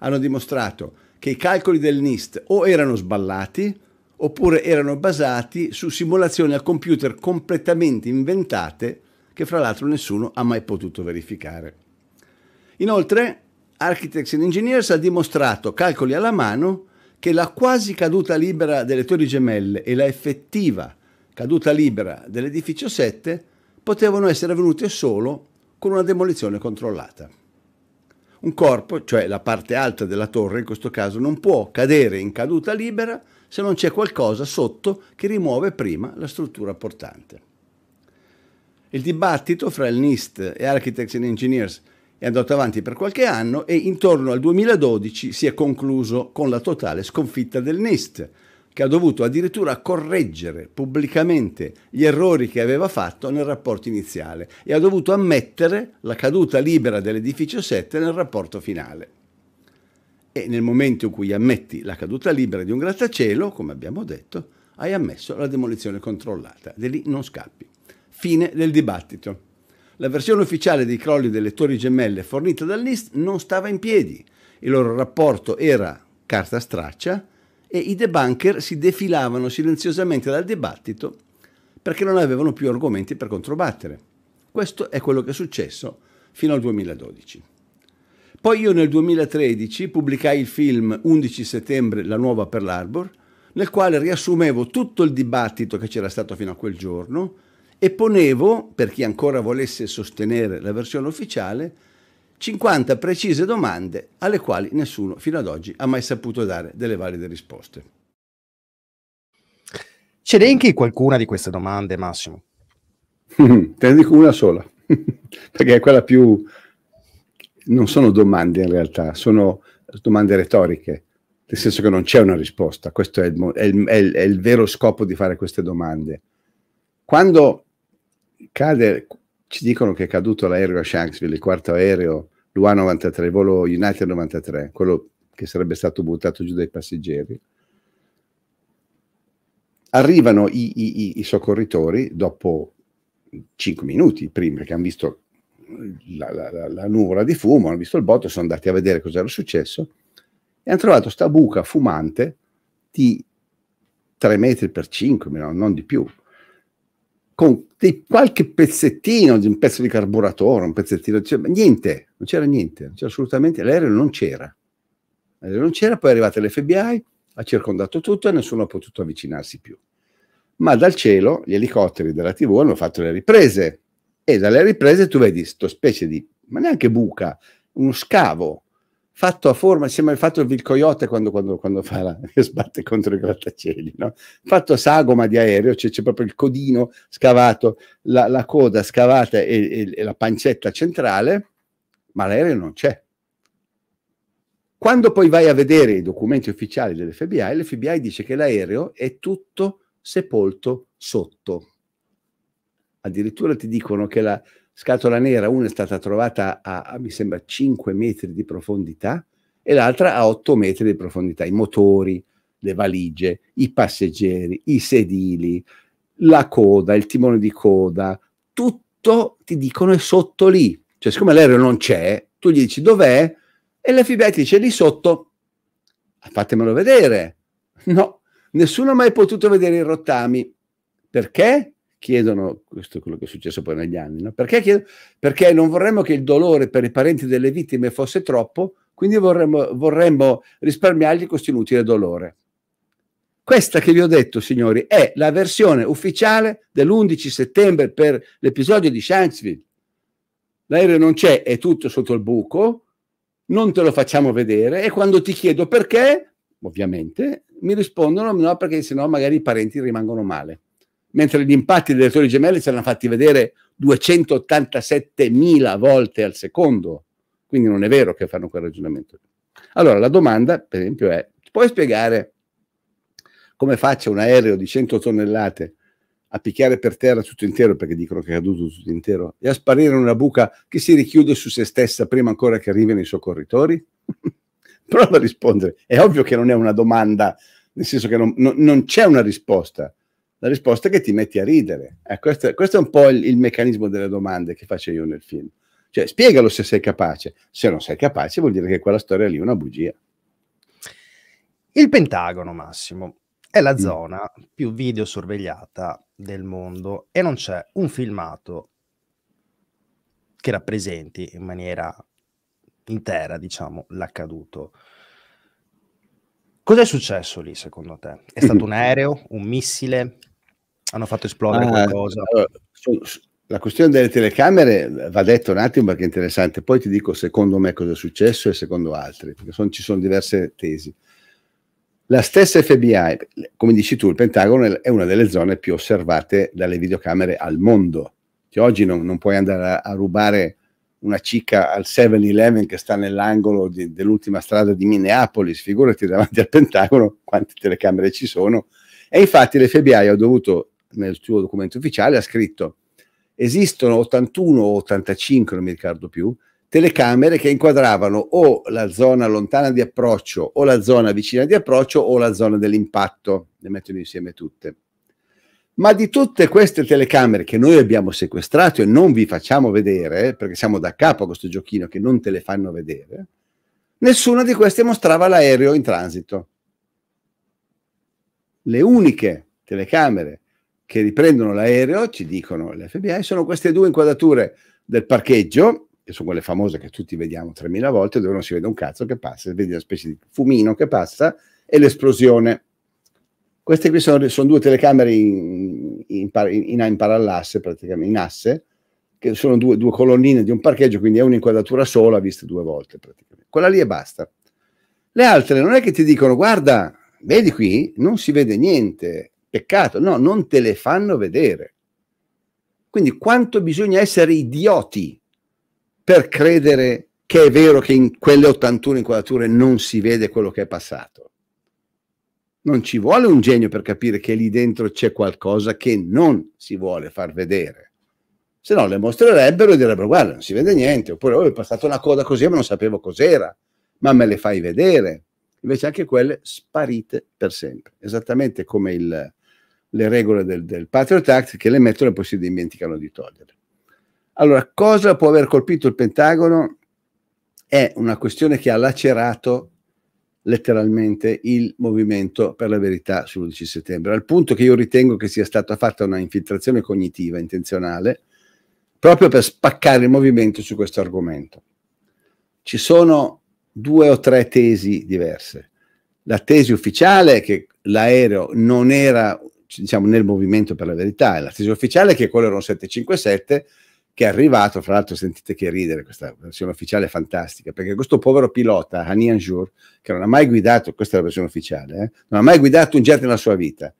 A: Hanno dimostrato che i calcoli del NIST o erano sballati oppure erano basati su simulazioni al computer completamente inventate che fra l'altro nessuno ha mai potuto verificare. Inoltre, Architects and Engineers ha dimostrato, calcoli alla mano, che la quasi caduta libera delle torri gemelle e la effettiva caduta libera dell'edificio 7 potevano essere avvenute solo con una demolizione controllata. Un corpo, cioè la parte alta della torre in questo caso, non può cadere in caduta libera se non c'è qualcosa sotto che rimuove prima la struttura portante. Il dibattito fra il NIST e Architects and Engineers è andato avanti per qualche anno e intorno al 2012 si è concluso con la totale sconfitta del NIST, che ha dovuto addirittura correggere pubblicamente gli errori che aveva fatto nel rapporto iniziale e ha dovuto ammettere la caduta libera dell'edificio 7 nel rapporto finale. E nel momento in cui ammetti la caduta libera di un grattacielo, come abbiamo detto, hai ammesso la demolizione controllata. Da lì non scappi. Fine del dibattito. La versione ufficiale dei crolli delle torri gemelle fornita dal dall'IST non stava in piedi, il loro rapporto era carta straccia e i debunker si defilavano silenziosamente dal dibattito perché non avevano più argomenti per controbattere. Questo è quello che è successo fino al 2012. Poi io nel 2013 pubblicai il film 11 settembre La nuova per l'Arbor, nel quale riassumevo tutto il dibattito che c'era stato fino a quel giorno e ponevo, per chi ancora volesse sostenere la versione ufficiale, 50 precise domande alle quali nessuno fino ad oggi ha mai saputo dare delle valide risposte.
B: C'elenchi qualcuna di queste domande, Massimo? Te ne
A: dico una sola, perché è quella più... Non sono domande in realtà, sono domande retoriche, nel senso che non c'è una risposta, questo è il, è il, è il vero scopo di fare queste domande. Quando cade, ci dicono che è caduto l'aereo a Shanksville, il quarto aereo, l'UA 93, il volo United 93, quello che sarebbe stato buttato giù dai passeggeri. Arrivano i, i, i soccorritori dopo 5 minuti prima che hanno visto la, la, la, nuvola di fumo, hanno visto il botto, sono andati a vedere cosa era successo e hanno trovato sta buca fumante di 3 metri per 5, non di più, con dei, qualche pezzettino di un pezzo di carburatore, un pezzettino, cioè, niente, non c'era niente, non c'era assolutamente, l'aereo non c'era. L'aereo non c'era, poi è arrivata l'FBI, ha circondato tutto e nessuno ha potuto avvicinarsi più. Ma dal cielo gli elicotteri della TV hanno fatto le riprese e dalle riprese tu vedi questa specie di, ma neanche buca, uno scavo fatto a forma, sembra il fatto il coyote quando, quando, quando fa la, sbatte contro i grattacieli, no? fatto a sagoma di aereo, cioè c'è proprio il codino scavato, la, la coda scavata e, e, e la pancetta centrale, ma l'aereo non c'è. Quando poi vai a vedere i documenti ufficiali dell'FBI, l'FBI dice che l'aereo è tutto sepolto sotto. Addirittura ti dicono che la, scatola nera, una è stata trovata a, a mi sembra 5 metri di profondità e l'altra a 8 metri di profondità, i motori, le valigie, i passeggeri, i sedili, la coda, il timone di coda, tutto ti dicono è sotto lì. Cioè, siccome l'aereo non c'è, tu gli dici dov'è e la l'FBI ti dice lì sotto. Ah, fatemelo vedere. No, nessuno ha mai potuto vedere i rottami. Perché? chiedono, questo è quello che è successo poi negli anni, no? perché, chiedo, perché non vorremmo che il dolore per i parenti delle vittime fosse troppo, quindi vorremmo, vorremmo risparmiargli questo inutile dolore. Questa che vi ho detto, signori, è la versione ufficiale dell'11 settembre per l'episodio di Shanksville. L'aereo non c'è, è tutto sotto il buco, non te lo facciamo vedere e quando ti chiedo perché, ovviamente, mi rispondono no perché sennò magari i parenti rimangono male mentre gli impatti delle torri gemelle si erano fatti vedere 287.000 volte al secondo. Quindi non è vero che fanno quel ragionamento. Allora la domanda, per esempio, è, puoi spiegare come faccia un aereo di 100 tonnellate a picchiare per terra tutto intero, perché dicono che è caduto tutto intero, e a sparire in una buca che si richiude su se stessa prima ancora che arrivino i soccorritori? Prova a rispondere. È ovvio che non è una domanda, nel senso che non, non, non c'è una risposta la risposta è che ti metti a ridere. Eh, questo, questo, è un po' il, il, meccanismo delle domande che faccio io nel film. Cioè, spiegalo se sei capace. Se non sei capace, vuol dire che quella storia lì è una bugia. Il Pentagono, Massimo, è la
B: mm. zona più videosorvegliata del mondo e non c'è un filmato che rappresenti in maniera intera, diciamo, l'accaduto. Cos'è successo lì secondo te? È stato un aereo, un missile, hanno fatto esplodere ah, qualcosa.
A: Allora, su, su, la questione delle telecamere eh, va detto un attimo perché è interessante, poi ti dico secondo me cosa è successo e secondo altri, perché son, ci sono diverse tesi. La stessa FBI, come dici tu, il Pentagono è una delle zone più osservate dalle videocamere al mondo. Che oggi non, non puoi andare a, a, rubare una cicca al 7-Eleven che sta nell'angolo di, dell'ultima strada di Minneapolis, figurati davanti al Pentagono quante telecamere ci sono. E infatti l'FBI ha dovuto nel suo documento ufficiale, ha scritto esistono 81 o 85, non mi ricordo più, telecamere che inquadravano o la zona lontana di approccio o la zona vicina di approccio o la zona dell'impatto, le mettono insieme tutte. Ma di tutte queste telecamere che noi abbiamo sequestrato e non vi facciamo vedere, perché siamo da capo a questo giochino che non te le fanno vedere, nessuna di queste mostrava l'aereo in transito. Le uniche telecamere che riprendono l'aereo, ci dicono l'FBI, sono queste due inquadrature del parcheggio, che sono quelle famose che tutti vediamo 3000 volte, dove non si vede un cazzo che passa, vedi una specie di fumino che passa e l'esplosione. Queste qui sono, sono due telecamere in, in, in, in parallasse, praticamente in asse, che sono due, due colonnine di un parcheggio, quindi è un'inquadratura sola vista due volte praticamente. Quella lì e basta. Le altre non è che ti dicono, guarda, vedi qui, non si vede niente, peccato, no, non te le fanno vedere. Quindi quanto bisogna essere idioti per credere che è vero che in quelle 81 inquadrature non si vede quello che è passato. Non ci vuole un genio per capire che lì dentro c'è qualcosa che non si vuole far vedere. Se no le mostrerebbero e direbbero guarda, non si vede niente, oppure oh, è passata una coda così ma non sapevo cos'era, ma me le fai vedere. Invece anche quelle sparite per sempre, esattamente come il, le regole del, del Patriot Act che le mettono e poi si dimenticano di togliere. Allora, cosa può aver colpito il Pentagono? È una questione che ha lacerato letteralmente il movimento per la verità sull'11 settembre, al punto che io ritengo che sia stata fatta una infiltrazione cognitiva intenzionale proprio per spaccare il movimento su questo argomento. Ci sono due o tre tesi diverse. La tesi ufficiale è che l'aereo non era diciamo, nel movimento per la verità. La tesi ufficiale che quello era un 757 che è arrivato, fra l'altro sentite che ridere, questa versione ufficiale è fantastica, perché questo povero pilota, Hani Anjour, che non ha mai guidato, questa è la versione ufficiale, eh, non ha mai guidato un jet nella sua vita,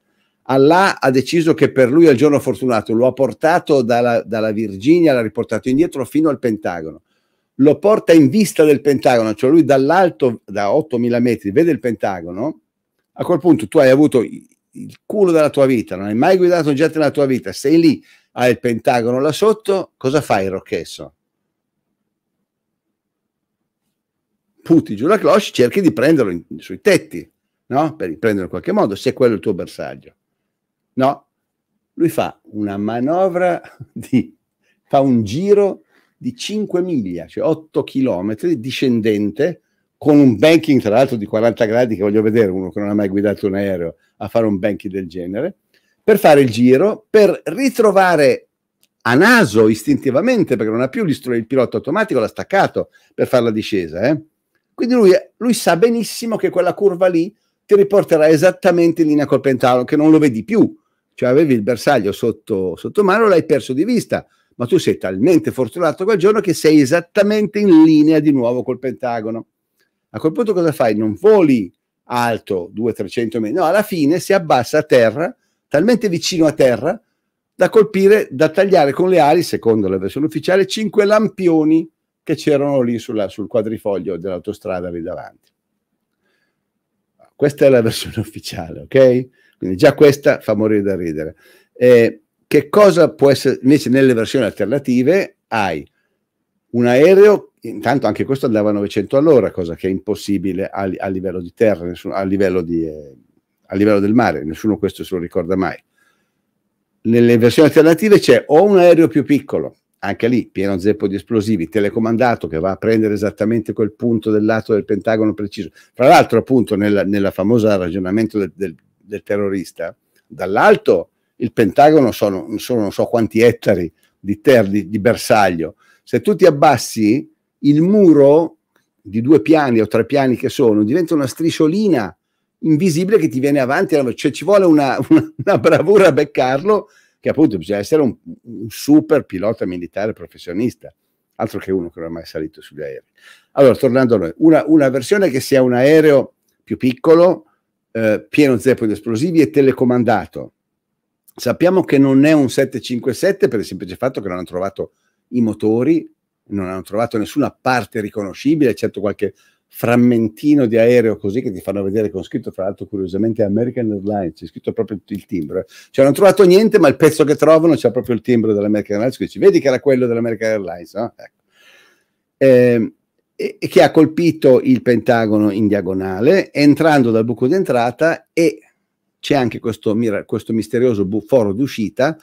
A: Allah ha deciso che per lui è il giorno fortunato, lo ha portato dalla, dalla Virginia, l'ha riportato indietro fino al Pentagono, lo porta in vista del Pentagono, cioè lui dall'alto, da 8.000 metri, vede il Pentagono, a quel punto tu hai avuto il culo della tua vita, non hai mai guidato un jet nella tua vita, sei lì, hai il pentagono là sotto, cosa fai il rocchesso? Putti giù la cloche, cerchi di prenderlo in, sui tetti, no? Per prenderlo in qualche modo, se quello è il tuo bersaglio. No, lui fa una manovra di, fa un giro di 5 miglia, cioè 8 chilometri discendente, con un banking tra l'altro di 40 gradi che voglio vedere uno che non ha mai guidato un aereo a fare un banking del genere, per fare il giro, per ritrovare a naso istintivamente, perché non ha più il pilota automatico, l'ha staccato per fare la discesa. Eh? Quindi lui, lui, sa benissimo che quella curva lì ti riporterà esattamente in linea col pentalono, che non lo vedi più. Cioè avevi il bersaglio sotto, sotto mano, l'hai perso di vista, ma tu sei talmente fortunato quel giorno che sei esattamente in linea di nuovo col pentagono. A quel punto cosa fai? Non voli alto 200-300 metri, no, alla fine si abbassa a terra, talmente vicino a terra, da colpire, da tagliare con le ali, secondo la versione ufficiale, cinque lampioni che c'erano lì sulla, sul quadrifoglio dell'autostrada lì davanti. Questa è la versione ufficiale, ok? Quindi già questa fa morire da ridere. Eh, che cosa può essere invece nelle versioni alternative? Hai un aereo, intanto anche questo andava a 900 all'ora, cosa che è impossibile a, a livello di terra, nessuno, a, livello di, eh, a, livello del mare, nessuno questo se lo ricorda mai. Nelle versioni alternative c'è o un aereo più piccolo, anche lì pieno zeppo di esplosivi, telecomandato che va a prendere esattamente quel punto del lato del Pentagono preciso. Tra l'altro appunto nel nella famosa ragionamento del, del, del, terrorista, dall'alto il Pentagono sono, sono non so quanti ettari di, ter, di, di bersaglio, se tu ti abbassi, il muro di due piani o tre piani che sono diventa una strisciolina invisibile che ti viene avanti, cioè ci vuole una, una, una bravura a beccarlo, che appunto bisogna essere un, un super pilota militare professionista altro che uno che non è mai salito sugli aerei. Allora, tornando a noi, una, una versione che sia un aereo più piccolo, eh, pieno zeppo di esplosivi e telecomandato. Sappiamo che non è un 757 per il semplice fatto che non hanno trovato i motori, non hanno trovato nessuna parte riconoscibile, certo qualche frammentino di aereo così che ti fanno vedere con scritto, fra l'altro curiosamente American Airlines, c'è scritto proprio il timbro. Eh. Cioè non hanno trovato niente, ma il pezzo che trovano c'è proprio il timbro dell'American Airlines, dici, vedi che era quello dell'American Airlines, no? ecco. eh, e, che ha colpito il Pentagono in diagonale, entrando dal buco d'entrata e c'è anche questo, mira, questo misterioso foro d'uscita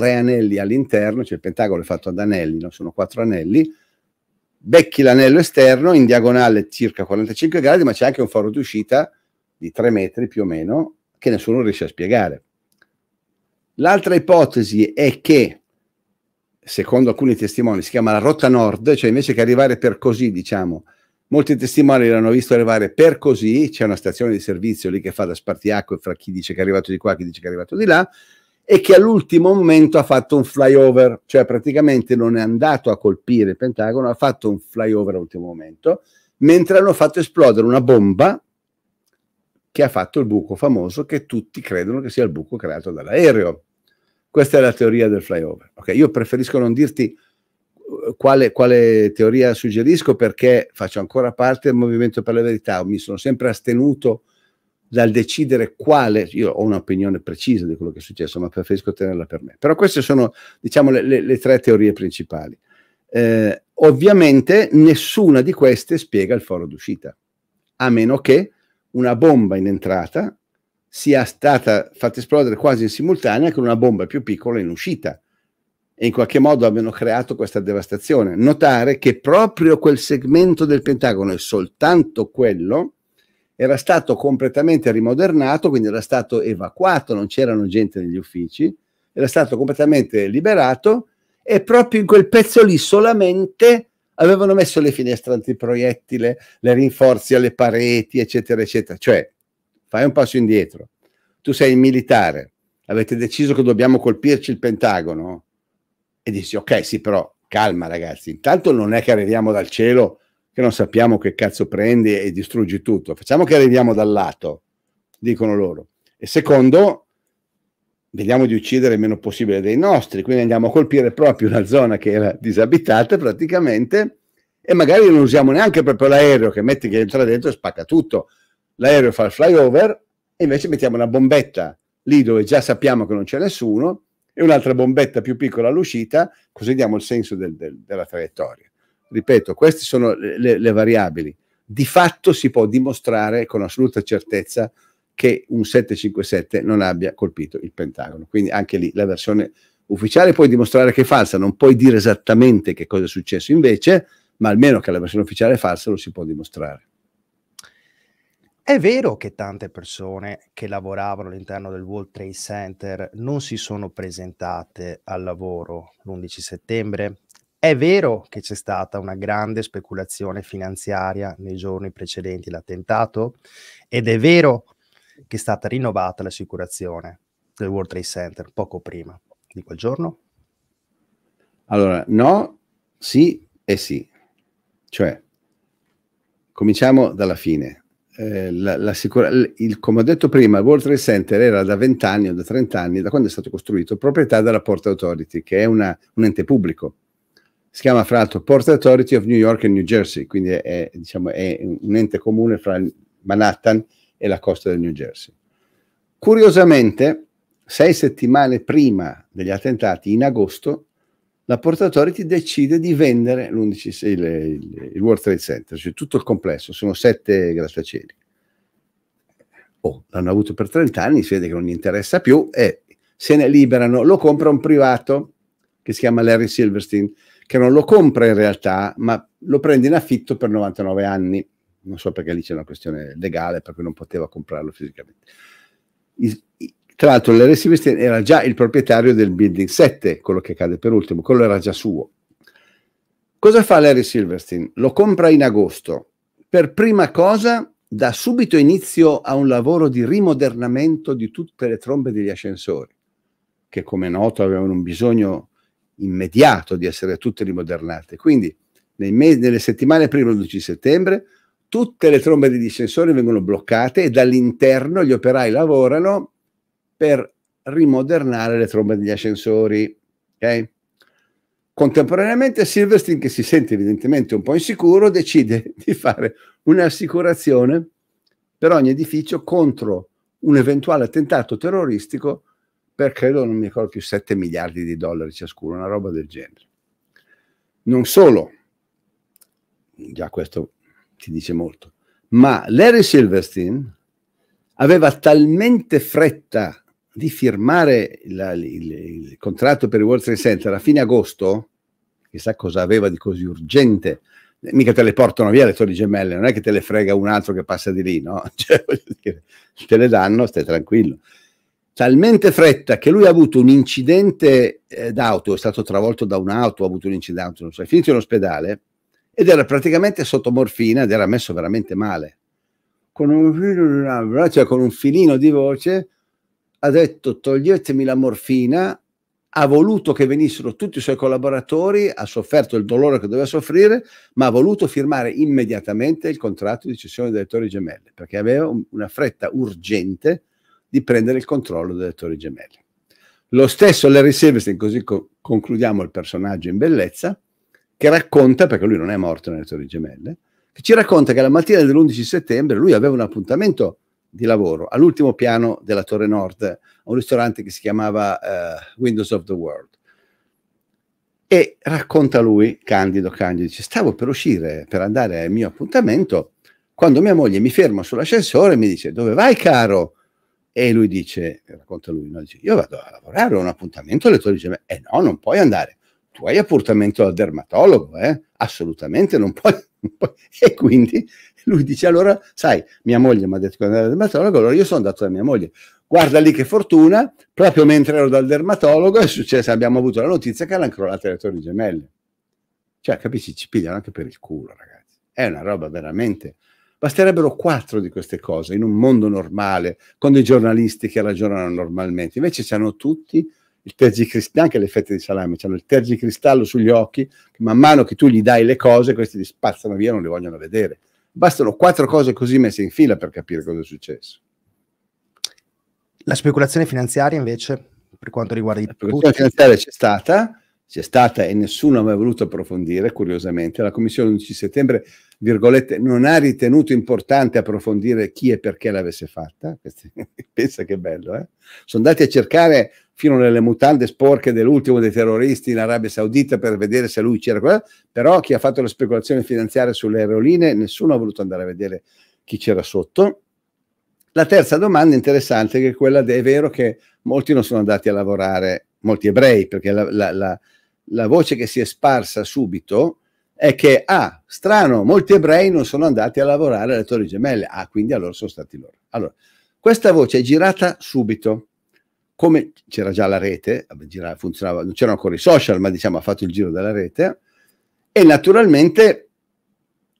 A: tre anelli all'interno, cioè il pentagono è fatto ad anelli, no? sono quattro anelli, becchi l'anello esterno in diagonale circa 45 gradi, ma c'è anche un foro d'uscita di 3 metri più o meno, che nessuno riesce a spiegare. L'altra ipotesi è che, secondo alcuni testimoni, si chiama la rotta nord, cioè invece che arrivare per così, diciamo, molti testimoni l'hanno visto arrivare per così, c'è una stazione di servizio lì che fa da spartiacque fra chi dice che è arrivato di qua e chi dice che è arrivato di là, e che all'ultimo momento ha fatto un flyover, cioè praticamente non è andato a colpire il Pentagono, ha fatto un flyover all'ultimo momento, mentre hanno fatto esplodere una bomba che ha fatto il buco famoso che tutti credono che sia il buco creato dall'aereo. Questa è la teoria del flyover. Okay, io preferisco non dirti eh, quale, quale, teoria suggerisco perché faccio ancora parte del Movimento per la Verità, mi sono sempre astenuto dal decidere quale, io ho un'opinione precisa di quello che è successo, ma preferisco tenerla per me. Però queste sono, diciamo, le, le, le tre teorie principali. Eh, ovviamente nessuna di queste spiega il foro d'uscita, a meno che una bomba in entrata sia stata fatta esplodere quasi in simultanea con una bomba più piccola in uscita e in qualche modo abbiano creato questa devastazione. Notare che proprio quel segmento del Pentagono e soltanto quello era stato completamente rimodernato, quindi era stato evacuato, non c'erano gente negli uffici, era stato completamente liberato e proprio in quel pezzo lì solamente avevano messo le finestre antiproiettile, le rinforzi alle pareti, eccetera, eccetera. Cioè, fai un passo indietro. Tu sei il militare, avete deciso che dobbiamo colpirci il Pentagono e dici, ok, sì, però calma ragazzi, intanto non è che arriviamo dal cielo che non sappiamo che cazzo prendi e distruggi tutto. Facciamo che arriviamo dal lato, dicono loro. E secondo, vediamo di uccidere il meno possibile dei nostri, quindi andiamo a colpire proprio una zona che era disabitata praticamente e magari non usiamo neanche proprio l'aereo che metti che entra dentro e spacca tutto. L'aereo fa il flyover e invece mettiamo una bombetta lì dove già sappiamo che non c'è nessuno e un'altra bombetta più piccola all'uscita, così diamo il senso del, del, della traiettoria ripeto, queste sono le, le variabili. Di fatto si può dimostrare con assoluta certezza che un 757 non abbia colpito il Pentagono. Quindi anche lì la versione ufficiale puoi dimostrare che è falsa, non puoi dire esattamente che cosa è successo invece, ma almeno che la versione ufficiale è falsa lo si può dimostrare.
B: È vero che tante persone che lavoravano all'interno del World Trade Center non si sono presentate al lavoro l'11 settembre, è vero che c'è stata una grande speculazione finanziaria nei giorni precedenti l'attentato ed è vero che è stata rinnovata l'assicurazione del World Trade Center poco prima di quel giorno?
A: Allora, no, sì e sì. Cioè, cominciamo dalla fine. Eh, la, sicura, il, come ho detto prima, il World Trade Center era da 20 anni o da 30 anni, da quando è stato costruito, proprietà della Port Authority, che è una, un ente pubblico si chiama fra l'altro Port Authority of New York e New Jersey, quindi è, diciamo, è un ente comune fra Manhattan e la costa del New Jersey. Curiosamente, sei settimane prima degli attentati, in agosto, la Port Authority decide di vendere il, il, il, World Trade Center, cioè tutto il complesso, sono sette grattacieli. Oh, l'hanno avuto per 30 anni, si vede che non gli interessa più e se ne liberano, lo compra un privato che si chiama Larry Silverstein, che non lo compra in realtà, ma lo prende in affitto per 99 anni. Non so perché lì c'è una questione legale, perché non poteva comprarlo fisicamente. I, i, tra l'altro l'R. Silverstein era già il proprietario del Building 7, quello che cade per ultimo, quello era già suo. Cosa fa Larry Silverstein? Lo compra in agosto. Per prima cosa dà subito inizio a un lavoro di rimodernamento di tutte le trombe degli ascensori, che come noto avevano un bisogno immediato di essere tutte rimodernate. Quindi nei mesi, nelle settimane prima del 12 settembre tutte le trombe di dissensore vengono bloccate e dall'interno gli operai lavorano per rimodernare le trombe degli ascensori. Okay? Contemporaneamente Silverstein, che si sente evidentemente un po' insicuro, decide di fare un'assicurazione per ogni edificio contro un eventuale attentato terroristico per credo non mi ricordo più 7 miliardi di dollari ciascuno, una roba del genere. Non solo, già questo ti dice molto, ma Larry Silverstein aveva talmente fretta di firmare la, il, il, contratto per il World Trade Center a fine agosto, chissà cosa aveva di così urgente, mica te le portano via le torri gemelle, non è che te le frega un altro che passa di lì, no? Cioè, dire, te le danno, stai tranquillo talmente fretta che lui ha avuto un incidente eh, d'auto, è stato travolto da un'auto, ha avuto un incidente, non so, è finito in ospedale ed era praticamente sotto morfina ed era messo veramente male. Con un, cioè con un filino di voce ha detto toglietemi la morfina, ha voluto che venissero tutti i suoi collaboratori, ha sofferto il dolore che doveva soffrire, ma ha voluto firmare immediatamente il contratto di cessione delle torri gemelle, perché aveva un, una fretta urgente di prendere il controllo delle torri gemelle. Lo stesso Larry Silverstein, così co- concludiamo il personaggio in bellezza, che racconta, perché lui non è morto nelle torri gemelle, che ci racconta che la mattina dell'11 settembre lui aveva un appuntamento di lavoro all'ultimo piano della Torre Nord, a un ristorante che si chiamava uh, Windows of the World. E racconta lui, Candido Candido, dice, stavo per uscire, per andare al mio appuntamento, quando mia moglie mi ferma sull'ascensore e mi dice, dove vai caro? E lui dice, racconta lui, no? dice, io vado a lavorare, ho un appuntamento, il lettore dice, eh no, non puoi andare, tu hai appuntamento al dermatologo, eh? assolutamente non puoi, non puoi. E quindi lui dice, allora, sai, mia moglie mi ha detto che andare al dermatologo, allora io sono andato da mia moglie, guarda lì che fortuna, proprio mentre ero dal dermatologo è successo, abbiamo avuto la notizia che erano crollate le torri gemelle. Cioè, capisci, ci pigliano anche per il culo, ragazzi. È una roba veramente Basterebbero quattro di queste cose in un mondo normale, con dei giornalisti che ragionano normalmente. Invece c'hanno tutti il tergicristallo, anche le fette di salame, c'hanno il tergicristallo sugli occhi, che man mano che tu gli dai le cose, questi li spazzano via, non le vogliono vedere. Bastano quattro cose così messe in fila per capire cosa è successo.
B: La speculazione finanziaria invece,
A: per quanto riguarda i... La speculazione finanziaria c'è stata, c'è stata e nessuno ha mai voluto approfondire, curiosamente, la Commissione 11 settembre, virgolette, non ha ritenuto importante approfondire chi e perché l'avesse fatta. Pensa che bello, eh? Sono andati a cercare fino nelle mutande sporche dell'ultimo dei terroristi in Arabia Saudita per vedere se lui c'era, però chi ha fatto la speculazione finanziaria sulle aerolinee, nessuno ha voluto andare a vedere chi c'era sotto. La terza domanda interessante è che quella è vero che molti non sono andati a lavorare, molti ebrei, perché la, la, la la voce che si è sparsa subito è che, ah, strano, molti ebrei non sono andati a lavorare alle Torri Gemelle, ah, quindi allora sono stati loro. Allora, questa voce è girata subito, come c'era già la rete, funzionava, non c'erano ancora i social, ma diciamo ha fatto il giro della rete, e naturalmente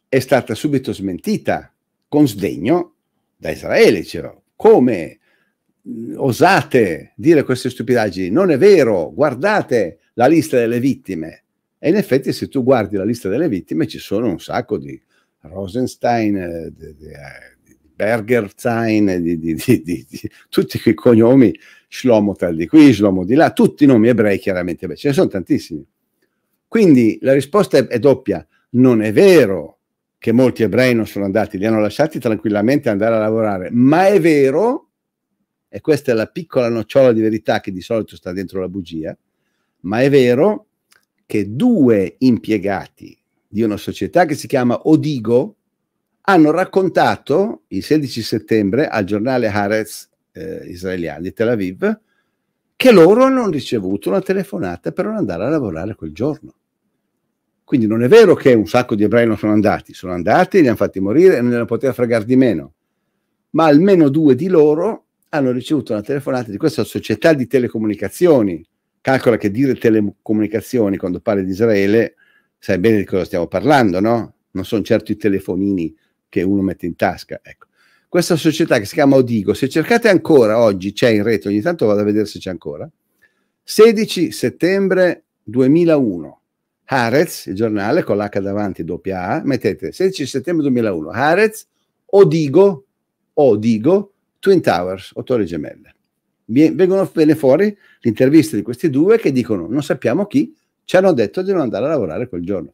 A: è stata subito smentita con sdegno da Israele, diceva, come osate dire queste stupidaggini, non è vero, guardate la lista delle vittime. E in effetti se tu guardi la lista delle vittime ci sono un sacco di Rosenstein, eh, eh, di, di, di Bergerstein, di, di, tutti quei cognomi, tal di qui, Shlomo di là, tutti i nomi ebrei chiaramente, beh, ce ne sono tantissimi. Quindi la risposta è, è doppia, non è vero che molti ebrei non sono andati, li hanno lasciati tranquillamente andare a lavorare, ma è vero e questa è la piccola nocciola di verità che di solito sta dentro la bugia, ma è vero che due impiegati di una società che si chiama Odigo hanno raccontato il 16 settembre al giornale Haaretz eh, israeliano di Tel Aviv che loro hanno ricevuto una telefonata per non andare a lavorare quel giorno. Quindi non è vero che un sacco di ebrei non sono andati, sono andati, li hanno fatti morire e non ne poteva fregare di meno. Ma almeno due di loro hanno ricevuto una telefonata di questa società di telecomunicazioni. Calcola che dire telecomunicazioni quando parli di Israele, sai bene di cosa stiamo parlando, no? Non sono certo i telefonini che uno mette in tasca. Ecco. Questa società che si chiama Odigo, se cercate ancora oggi, c'è in rete, ogni tanto vado a vedere se c'è ancora, 16 settembre 2001. Harez, il giornale con l'H davanti, doppia A, mettete 16 settembre 2001, Harez, Odigo, Odigo, Twin Towers o Torri Gemelle. Vengono fuori l'intervista di questi due che dicono non sappiamo chi ci hanno detto di non andare a lavorare quel giorno.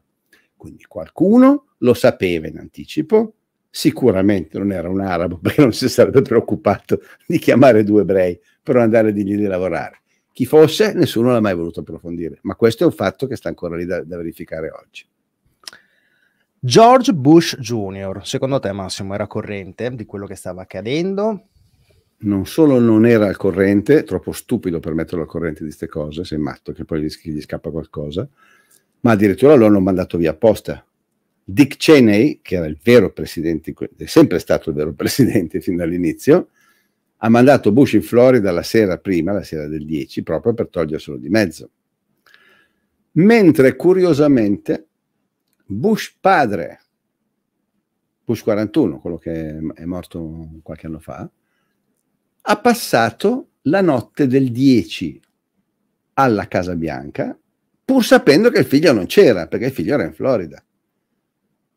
A: Quindi qualcuno lo sapeva in anticipo, sicuramente non era un arabo perché non si sarebbe preoccupato di chiamare due ebrei per non andare a dirgli di lavorare. Chi fosse, nessuno l'ha mai voluto approfondire, ma questo è un fatto che sta ancora lì da, da verificare oggi.
B: George Bush Jr., secondo te Massimo, era corrente di quello che stava accadendo?
A: non solo non era al corrente, troppo stupido per metterlo al corrente di queste cose, sei matto che poi gli, gli scappa qualcosa, ma addirittura lo hanno mandato via apposta. Dick Cheney, che era il vero presidente, è sempre stato il vero presidente fin dall'inizio, ha mandato Bush in Florida la sera prima, la sera del 10, proprio per toglierselo di mezzo. Mentre curiosamente Bush padre, Bush 41, quello che è morto qualche anno fa, ha passato la notte del 10 alla Casa Bianca, pur sapendo che il figlio non c'era, perché il figlio era in Florida.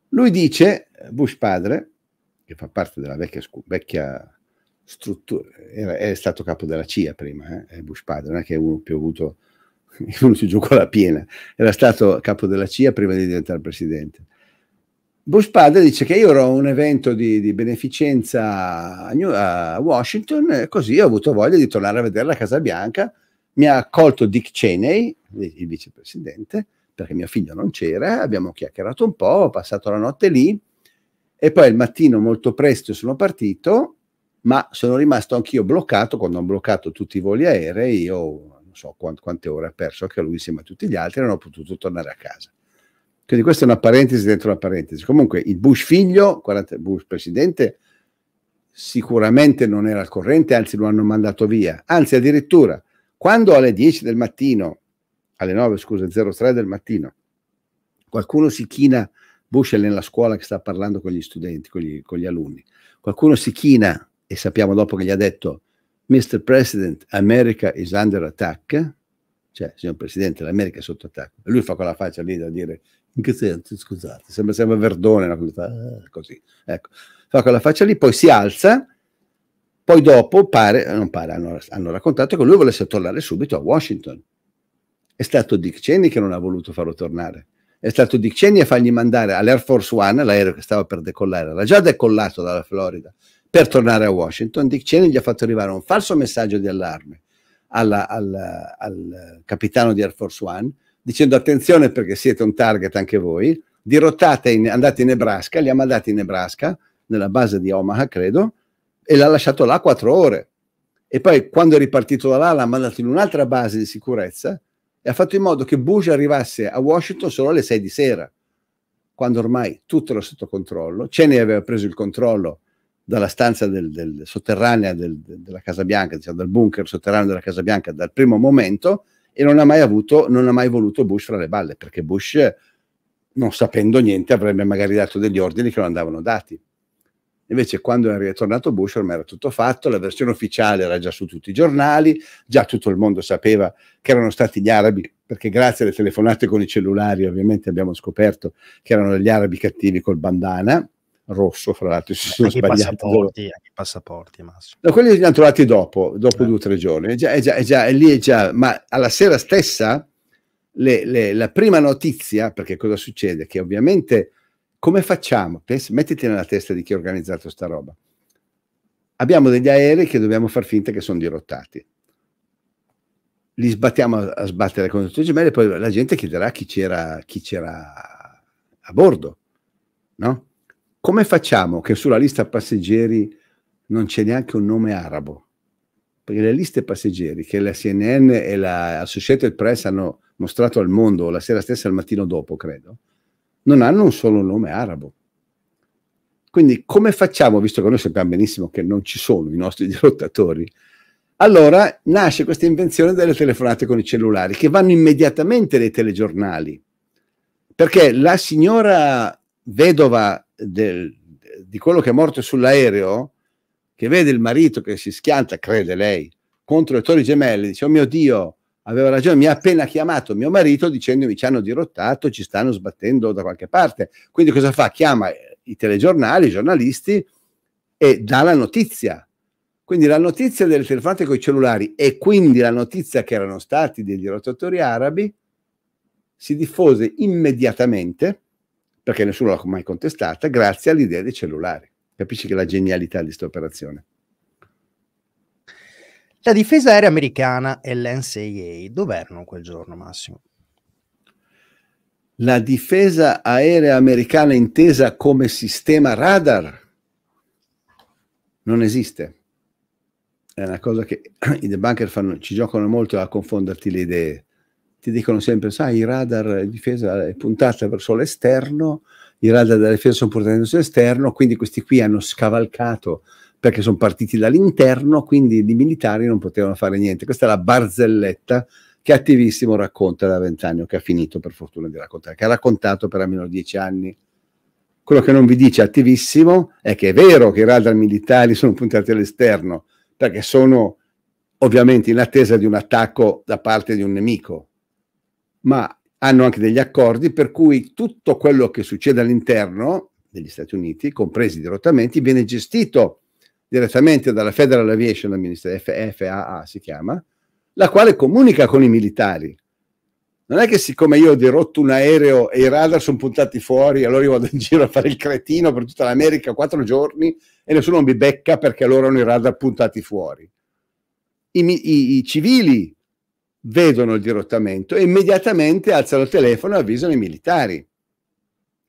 A: Lui dice, Bush padre, che fa parte della vecchia, vecchia struttura, era, è stato capo della CIA prima, eh, Bush padre, non è che è uno piovuto, uno si giocò la piena, era stato capo della CIA prima di diventare presidente. Bush padre dice che io ero a un evento di, di beneficenza a, New, a Washington, e così ho avuto voglia di tornare a vedere la Casa Bianca. Mi ha accolto Dick Cheney, il vicepresidente, perché mio figlio non c'era, abbiamo chiacchierato un po', ho passato la notte lì e poi il mattino molto presto sono partito, ma sono rimasto anch'io bloccato, quando hanno bloccato tutti i voli aerei, io non so quante, quante ore ha perso anche lui insieme a tutti gli altri, non ho potuto tornare a casa. Quindi questa è una parentesi dentro la parentesi. Comunque il Bush figlio, 40, Bush presidente, sicuramente non era al corrente, anzi lo hanno mandato via. Anzi, addirittura, quando alle 10 del mattino, alle 9, scusa, 03 del mattino, qualcuno si china, Bush è nella scuola che sta parlando con gli studenti, con gli, con gli alunni, qualcuno si china e sappiamo dopo che gli ha detto, Mr. President, America is under attack, cioè, signor Presidente, l'America è sotto attacco. E lui fa quella faccia lì da dire, in che senso? Scusate, sembra, sembra Verdone, no? fa, eh, così. Ecco, fa quella faccia lì, poi si alza, poi dopo pare, eh, non pare, hanno, hanno raccontato che lui volesse tornare subito a Washington. È stato Dick Cheney che non ha voluto farlo tornare. È stato Dick Cheney a fargli mandare all'Air Force One, l'aereo che stava per decollare, era già decollato dalla Florida, per tornare a Washington. Dick Cheney gli ha fatto arrivare un falso messaggio di allarme alla, alla, al capitano di Air Force One, dicendo attenzione perché siete un target anche voi, dirottate, in, andate in Nebraska, li ha mandati in Nebraska, nella base di Omaha credo, e l'ha lasciato là quattro ore. E poi quando è ripartito da là l'ha mandato in un'altra base di sicurezza e ha fatto in modo che Bush arrivasse a Washington solo alle sei di sera, quando ormai tutto era sotto controllo. Cheney aveva preso il controllo dalla stanza del, del, sotterranea del, della Casa Bianca, diciamo, dal bunker sotterraneo della Casa Bianca dal primo momento e non ha mai avuto, non ha mai voluto Bush fra le balle, perché Bush, non sapendo niente, avrebbe magari dato degli ordini che non andavano dati. Invece quando è ritornato Bush ormai era tutto fatto, la versione ufficiale era già su tutti i giornali, già tutto il mondo sapeva che erano stati gli arabi, perché grazie alle telefonate con i cellulari ovviamente abbiamo scoperto che erano gli arabi cattivi col bandana, rosso, fra l'altro, si sono anche sbagliati. Passaporti,
B: anche i passaporti, Massimo.
A: No, quelli li hanno trovati dopo, dopo eh. due o tre giorni, è già, è già, è già, è lì è già, ma alla sera stessa le, le, la prima notizia, perché cosa succede? Che ovviamente, come facciamo? Pensi, mettiti nella testa di chi ha organizzato sta roba. Abbiamo degli aerei che dobbiamo far finta che sono dirottati. Li sbattiamo a, a sbattere con tutti i gemelli, poi la gente chiederà chi c'era, chi c'era a bordo, no? Come facciamo che sulla lista passeggeri non c'è neanche un nome arabo? Perché le liste passeggeri che la CNN e la Associated Press hanno mostrato al mondo la sera stessa e il mattino dopo, credo, non hanno un solo nome arabo. Quindi come facciamo, visto che noi sappiamo benissimo che non ci sono i nostri dirottatori, allora nasce questa invenzione delle telefonate con i cellulari, che vanno immediatamente nei telegiornali, perché la signora vedova del, di quello che è morto sull'aereo, che vede il marito che si schianta, crede lei, contro le torri gemelle, dice, oh mio Dio, aveva ragione, mi ha appena chiamato mio marito dicendomi ci hanno dirottato, ci stanno sbattendo da qualche parte. Quindi cosa fa? Chiama i telegiornali, i giornalisti e dà la notizia. Quindi la notizia delle telefonate con i cellulari e quindi la notizia che erano stati dei dirottatori arabi si diffuse immediatamente perché nessuno l'ha mai contestata, grazie all'idea dei cellulari. Capisci che la genialità di questa operazione.
B: La difesa aerea americana e l'NCAA erano quel giorno, Massimo?
A: La difesa aerea americana intesa come sistema radar non esiste. È una cosa che i debunker fanno, ci giocano molto a confonderti le idee ti dicono sempre, sai, i radar di difesa è puntata verso l'esterno, i radar della difesa sono puntati verso l'esterno, quindi questi qui hanno scavalcato perché sono partiti dall'interno, quindi i militari non potevano fare niente. Questa è la barzelletta che Attivissimo racconta da vent'anni, che ha finito per fortuna di raccontare, che ha raccontato per almeno dieci anni. Quello che non vi dice Attivissimo è che è vero che i radar militari sono puntati all'esterno, perché sono ovviamente in attesa di un attacco da parte di un nemico, ma hanno anche degli accordi per cui tutto quello che succede all'interno degli Stati Uniti, compresi i dirottamenti, viene gestito direttamente dalla Federal Aviation Administration, FAA si chiama, la quale comunica con i militari. Non è che siccome io ho dirotto un aereo e i radar sono puntati fuori, allora io vado in giro a fare il cretino per tutta l'America quattro giorni e nessuno mi becca perché loro hanno i radar puntati fuori. I, i, i civili vedono il dirottamento e immediatamente alzano il telefono e avvisano i militari,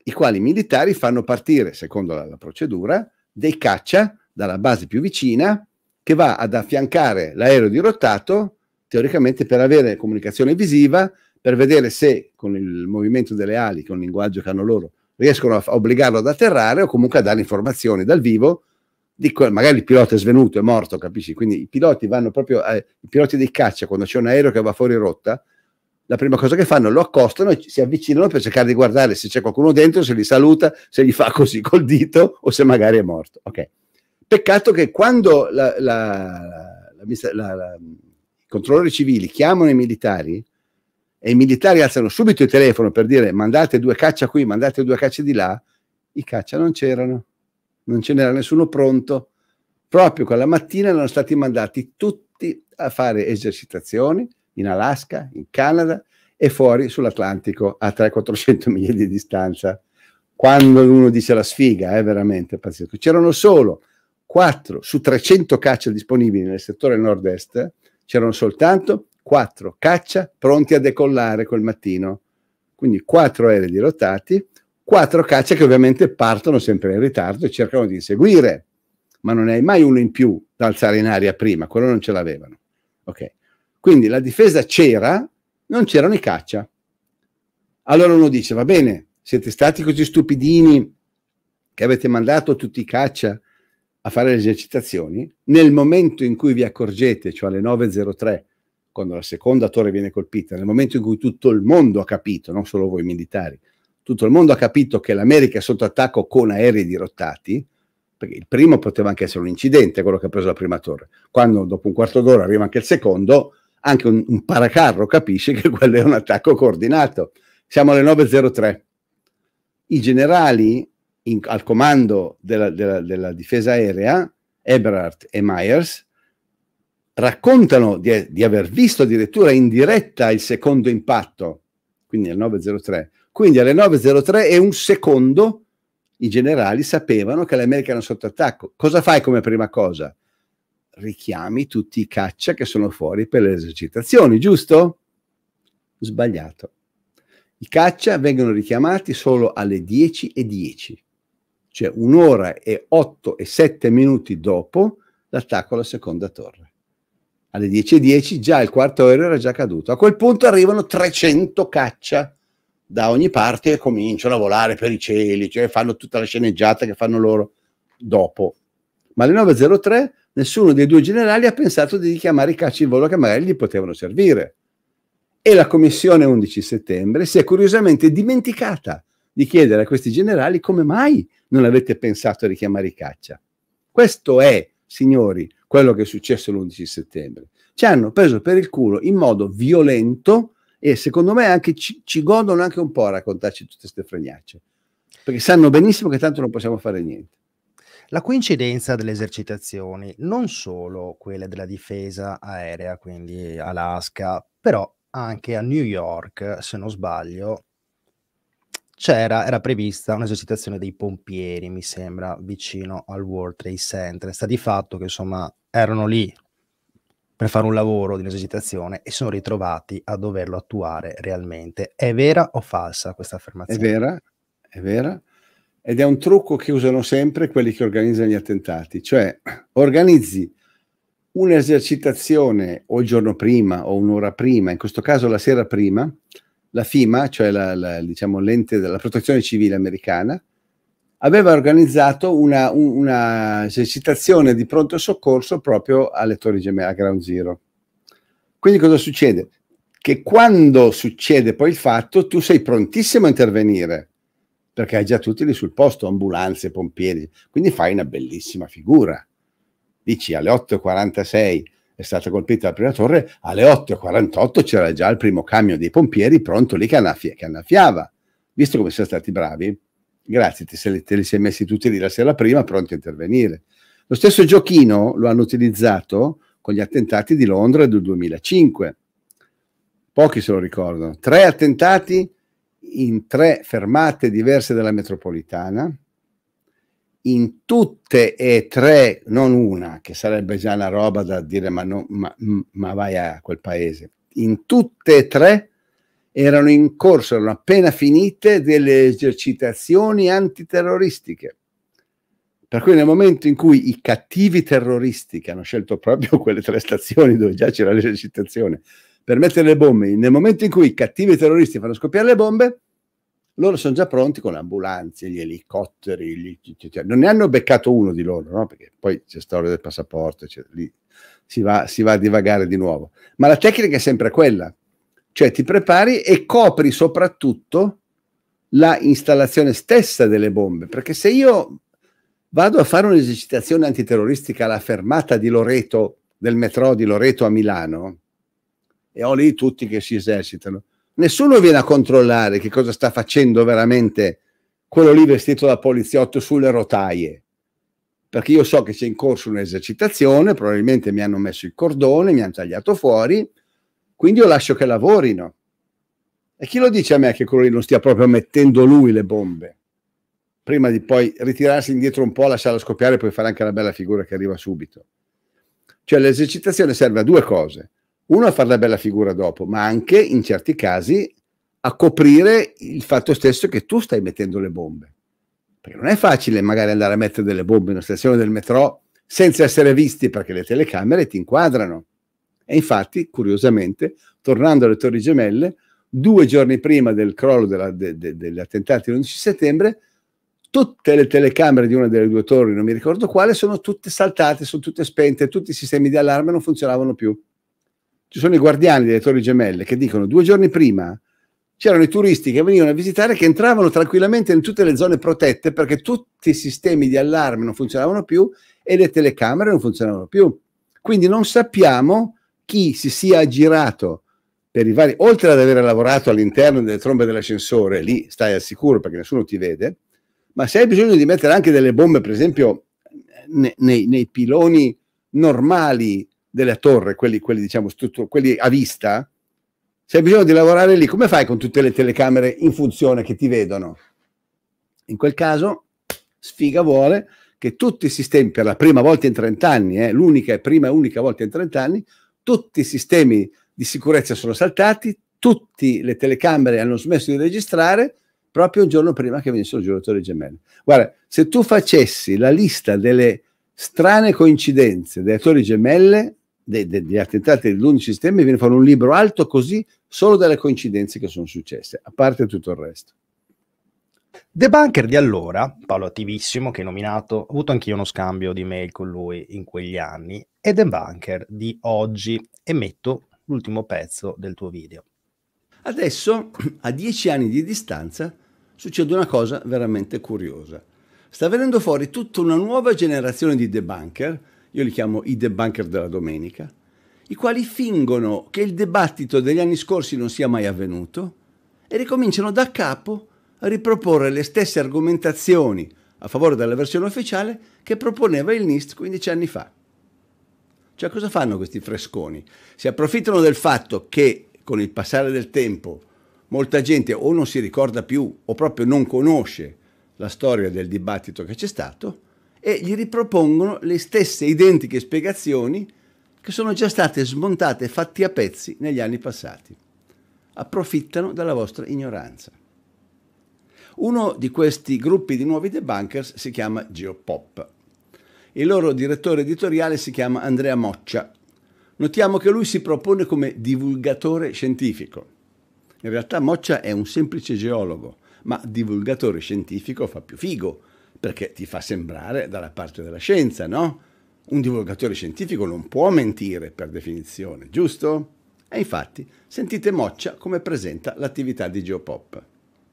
A: i quali militari fanno partire, secondo la, la procedura, dei caccia dalla base più vicina che va ad affiancare l'aereo dirottato, teoricamente per avere comunicazione visiva, per vedere se con il movimento delle ali, con il linguaggio che hanno loro, riescono a obbligarlo ad atterrare o comunque a dare informazioni dal vivo Dico, magari il pilota è svenuto, è morto, capisci? Quindi i piloti vanno proprio, a, eh, i piloti dei caccia, quando c'è un aereo che va fuori rotta, la prima cosa che fanno, lo accostano e si avvicinano per cercare di guardare se c'è qualcuno dentro, se li saluta, se gli fa così col dito o se magari è morto. Ok. Peccato che quando la, la, la, i controllori civili chiamano i militari e i militari alzano subito il telefono per dire mandate due caccia qui, mandate due caccia di là, i caccia non c'erano non ce n'era nessuno pronto. Proprio quella mattina erano stati mandati tutti a fare esercitazioni in Alaska, in Canada e fuori sull'Atlantico a 300-400 miglia di distanza. Quando uno dice la sfiga, è eh, veramente pazzesco. C'erano solo 4 su 300 caccia disponibili nel settore nord-est, c'erano soltanto 4 caccia pronti a decollare quel mattino. Quindi 4 aerei dirottati, quattro caccia che ovviamente partono sempre in ritardo e cercano di inseguire, ma non hai mai uno in più da alzare in aria prima, quello non ce l'avevano. Okay. Quindi la difesa c'era, non c'erano i caccia. Allora uno dice, va bene, siete stati così stupidini che avete mandato tutti i caccia a fare le esercitazioni, nel momento in cui vi accorgete, cioè alle 9.03, quando la seconda torre viene colpita, nel momento in cui tutto il mondo ha capito, non solo voi militari, tutto il mondo ha capito che l'America è sotto attacco con aerei dirottati, perché il primo poteva anche essere un incidente, quello che ha preso la prima torre. Quando dopo un quarto d'ora arriva anche il secondo, anche un, un paracarro capisce che quello è un attacco coordinato. Siamo alle 9.03. I generali in, al comando della, della, della, difesa aerea, Eberhardt e Myers, raccontano di, di aver visto addirittura in diretta il secondo impatto, quindi al 903, quindi alle 9.03 e un secondo i generali sapevano che l'America era sotto attacco. Cosa fai come prima cosa? Richiami tutti i caccia che sono fuori per le esercitazioni, giusto? Sbagliato. I caccia vengono richiamati solo alle 10.10, .10, cioè un'ora e 8 e 7 minuti dopo l'attacco alla seconda torre. Alle 10.10 .10 già il quarto aereo era già caduto. A quel punto arrivano 300 caccia da ogni parte e cominciano a volare per i cieli, cioè fanno tutta la sceneggiata che fanno loro dopo. Ma alle 9.03 nessuno dei due generali ha pensato di chiamare i cacci in volo che magari gli potevano servire. E la commissione 11 settembre si è curiosamente dimenticata di chiedere a questi generali come mai non avete pensato a richiamare i caccia. Questo è, signori, quello che è successo l'11 settembre. Ci hanno preso per il culo in modo violento e secondo me anche ci, ci godono anche un po' a raccontarci tutte queste fregnacce, perché sanno benissimo che tanto non possiamo fare niente. La
B: coincidenza delle esercitazioni, non solo quelle della difesa aerea, quindi Alaska, però anche a New York, se non sbaglio, c'era, era prevista un'esercitazione dei pompieri, mi sembra, vicino al World Trade Center. Sta di fatto che insomma erano lì per fare un lavoro di esercitazione e sono ritrovati a doverlo attuare realmente. È vera o falsa questa
A: affermazione? È vera, è vera. Ed è un trucco che usano sempre quelli che organizzano gli attentati, cioè organizzi un'esercitazione o il giorno prima o un'ora prima, in questo caso la sera prima, la FIMA, cioè la, la, diciamo, l'ente della protezione civile americana, aveva organizzato una, una esercitazione di pronto soccorso proprio alle Torri Gemelle, a Ground Zero. Quindi cosa succede? Che quando succede poi il fatto, tu sei prontissimo a intervenire, perché hai già tutti lì sul posto, ambulanze, pompieri, quindi fai una bellissima figura. Dici alle 8.46 è stata colpita la prima torre, alle 8.48 c'era già il primo camion dei pompieri pronto lì che, annaffiava. Visto come siamo stati bravi, Grazie, te, te li sei messi tutti lì la sera prima pronti a intervenire. Lo stesso giochino lo hanno utilizzato con gli attentati di Londra del 2005. Pochi se lo ricordano. Tre attentati in tre fermate diverse della metropolitana, in tutte e tre, non una, che sarebbe già una roba da dire ma, no, ma, ma vai a quel paese, in tutte e tre erano in corso, erano appena finite delle esercitazioni antiterroristiche. Per cui nel momento in cui i cattivi terroristi, che hanno scelto proprio quelle tre stazioni dove già c'era l'esercitazione, per mettere le bombe, nel momento in cui i cattivi terroristi fanno scoppiare le bombe, loro sono già pronti con le ambulanze, gli elicotteri, gli... non ne hanno beccato uno di loro, no? perché poi c'è storia del passaporto, cioè, lì si va, si va a divagare di nuovo. Ma la tecnica è sempre quella, cioè ti prepari e copri soprattutto la installazione stessa delle bombe, perché se io vado a fare un'esercitazione antiterroristica alla fermata di Loreto, del metro di Loreto a Milano, e ho lì tutti che si esercitano, nessuno viene a controllare che cosa sta facendo veramente quello lì vestito da poliziotto sulle rotaie, perché io so che c'è in corso un'esercitazione, probabilmente mi hanno messo il cordone, mi hanno tagliato fuori, quindi io lascio che lavorino. E chi lo dice a me che quello lì non stia proprio mettendo lui le bombe? Prima di poi ritirarsi indietro un po', lasciarla scoppiare e poi fare anche la bella figura che arriva subito. Cioè l'esercitazione serve a due cose. Uno a fare la bella figura dopo, ma anche in certi casi a coprire il fatto stesso che tu stai mettendo le bombe. Perché non è facile magari andare a mettere delle bombe in una stazione del metro senza essere visti perché le telecamere ti inquadrano. E infatti, curiosamente, tornando alle Torri Gemelle, due giorni prima del crollo della, de, de, degli attentati dell'11 settembre, tutte le telecamere di una delle due torri, non mi ricordo quale, sono tutte saltate, sono tutte spente, tutti i sistemi di allarme non funzionavano più. Ci sono i guardiani delle torri gemelle che dicono due giorni prima c'erano i turisti che venivano a visitare che entravano tranquillamente in tutte le zone protette perché tutti i sistemi di allarme non funzionavano più e le telecamere non funzionavano più. Quindi non sappiamo chi si sia aggirato per i vari, oltre ad aver lavorato all'interno delle trombe dell'ascensore, lì stai al sicuro perché nessuno ti vede, ma se hai bisogno di mettere anche delle bombe, per esempio, nei, nei, nei piloni normali della torre, quelli, quelli, diciamo, struttur- quelli a vista, se hai bisogno di lavorare lì, come fai con tutte le telecamere in funzione che ti vedono? In quel caso, sfiga vuole che tutti i sistemi, per la prima volta in 30 anni, eh, l'unica e prima e unica volta in 30 anni, tutti i sistemi di sicurezza sono saltati, tutte le telecamere hanno smesso di registrare proprio un giorno prima che venissero giù le torri Guarda, se tu facessi la lista delle strane coincidenze delle attori gemelle, de, de, degli attentati dell'11 settembre, viene fuori un libro alto così solo delle coincidenze che sono successe, a parte tutto il resto.
B: The Bunker di allora, Paolo Attivissimo, che ho nominato, ho avuto anch'io uno scambio di mail con lui in quegli anni, e The Bunker di oggi, e metto
A: l'ultimo pezzo del tuo video. Adesso, a dieci anni di distanza, succede una cosa veramente curiosa. Sta venendo fuori tutta una nuova generazione di debunker, io li chiamo i debunker della domenica, i quali fingono che il dibattito degli anni scorsi non sia mai avvenuto e ricominciano da capo riproporre le stesse argomentazioni a favore della versione ufficiale che proponeva il NIST 15 anni fa. Cioè cosa fanno questi fresconi? Si approfittano del fatto che con il passare del tempo molta gente o non si ricorda più o proprio non conosce la storia del dibattito che c'è stato e gli ripropongono le stesse identiche spiegazioni che sono già state smontate e fatte a pezzi negli anni passati. Approfittano della vostra ignoranza. Uno di questi gruppi di nuovi debunkers si chiama Geopop. Il loro direttore editoriale si chiama Andrea Moccia. Notiamo che lui si propone come divulgatore scientifico. In realtà Moccia è un semplice geologo, ma divulgatore scientifico fa più figo, perché ti fa sembrare dalla parte della scienza, no? Un divulgatore scientifico non può mentire per definizione, giusto? E infatti sentite Moccia come presenta l'attività di Geopop.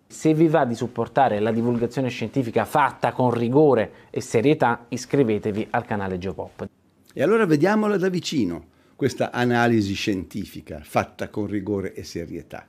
A: Se vi va di supportare la divulgazione scientifica fatta con rigore e serietà, iscrivetevi al canale Geopop. E allora vediamola da vicino, questa analisi scientifica fatta con rigore e serietà.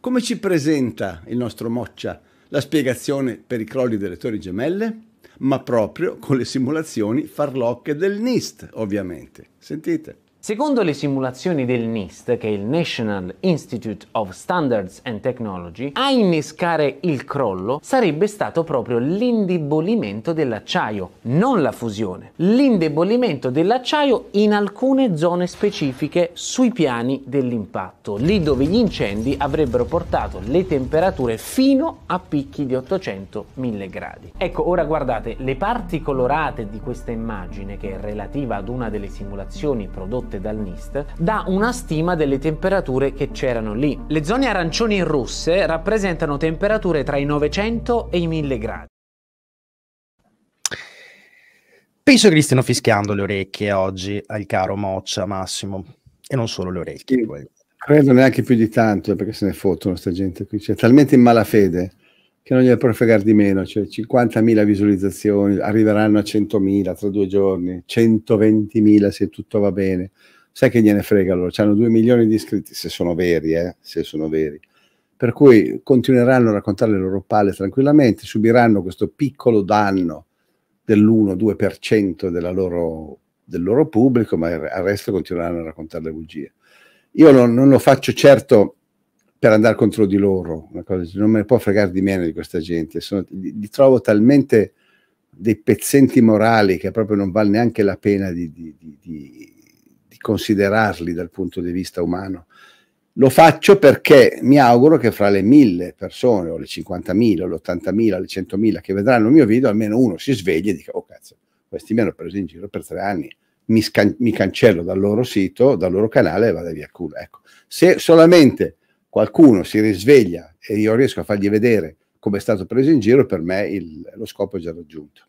A: Come ci presenta il nostro Moccia la spiegazione per i crolli delle torri gemelle? Ma proprio con le simulazioni farlocche del NIST, ovviamente. Sentite. Secondo le simulazioni del NIST, che è il National Institute of Standards and Technology, a innescare il crollo sarebbe stato proprio l'indebolimento dell'acciaio, non la fusione. L'indebolimento dell'acciaio in alcune zone specifiche sui piani dell'impatto, lì dove gli incendi avrebbero portato le temperature fino a picchi di 800-1000 gradi. Ecco, ora guardate, le parti colorate di questa
B: immagine, che è relativa ad una delle simulazioni prodotte effettuate dal NIST, dà una stima delle temperature che c'erano lì. Le zone arancioni e rosse rappresentano temperature tra
A: i 900 e i 1000 gradi.
B: Penso che gli stiano fischiando le orecchie oggi al caro Moccia Massimo, e non solo le orecchie.
A: Sì, credo neanche più di tanto, eh, perché se ne fottono sta gente qui, c'è talmente in malafede che non gliene puoi fregare di meno, cioè 50.000 visualizzazioni, arriveranno a 100.000 tra due giorni, 120.000 se tutto va bene. Sai che gliene frega loro, hanno 2 milioni di iscritti, se sono veri, eh, se sono veri. Per cui continueranno a raccontare le loro palle tranquillamente, subiranno questo piccolo danno dell'1-2% loro, del loro pubblico, ma al resto continueranno a raccontare le bugie. Io non, non lo faccio certo per andare contro di loro. Cosa, non me ne può fregare di meno di questa gente. Sono, li, li, trovo talmente dei pezzenti morali che proprio non vale neanche la pena di, di, di, di considerarli dal punto di vista umano. Lo faccio perché mi auguro che fra le mille persone, o le 50.000, o le 80.000, le 100.000 che vedranno il mio video, almeno uno si sveglia e dica, oh cazzo, questi mi hanno preso in giro per tre anni, mi, mi cancello dal loro sito, dal loro canale e vado via a culo. Ecco, se solamente qualcuno si risveglia e io riesco a fargli vedere come è stato preso in giro, per me il, lo scopo è già raggiunto.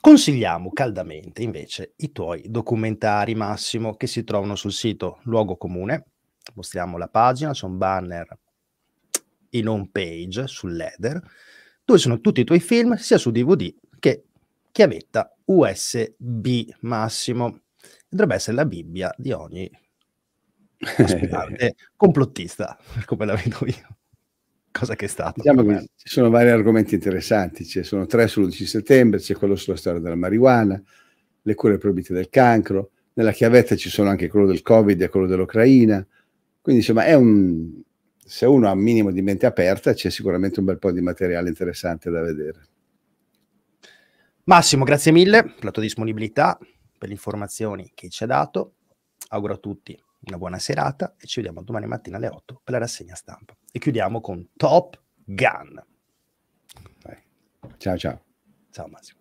B: Consigliamo caldamente invece i tuoi documentari, Massimo, che si trovano sul sito Luogo Comune. Mostriamo la pagina, c'è un banner in home page sul header, dove sono tutti i tuoi film, sia su DVD che chiavetta USB Massimo. Dovrebbe essere la Bibbia di ogni complottista, come la vedo io.
A: Cosa che è stato. Diciamo che ci sono vari argomenti interessanti, ci cioè sono tre sull'11 settembre, c'è quello sulla storia della marijuana, le cure proibite del cancro, nella chiavetta ci sono anche quello del Covid e quello dell'Ucraina, quindi insomma è un, se uno ha un minimo di mente aperta c'è sicuramente un bel po' di materiale interessante da vedere.
B: Massimo, grazie mille per la tua disponibilità, per le informazioni che ci ha dato. Auguro a tutti una buona serata e ci vediamo domani mattina alle 8 per la rassegna stampa. E chiudiamo con Top
A: Gun. Vai. Ciao ciao.
B: Ciao Massimo.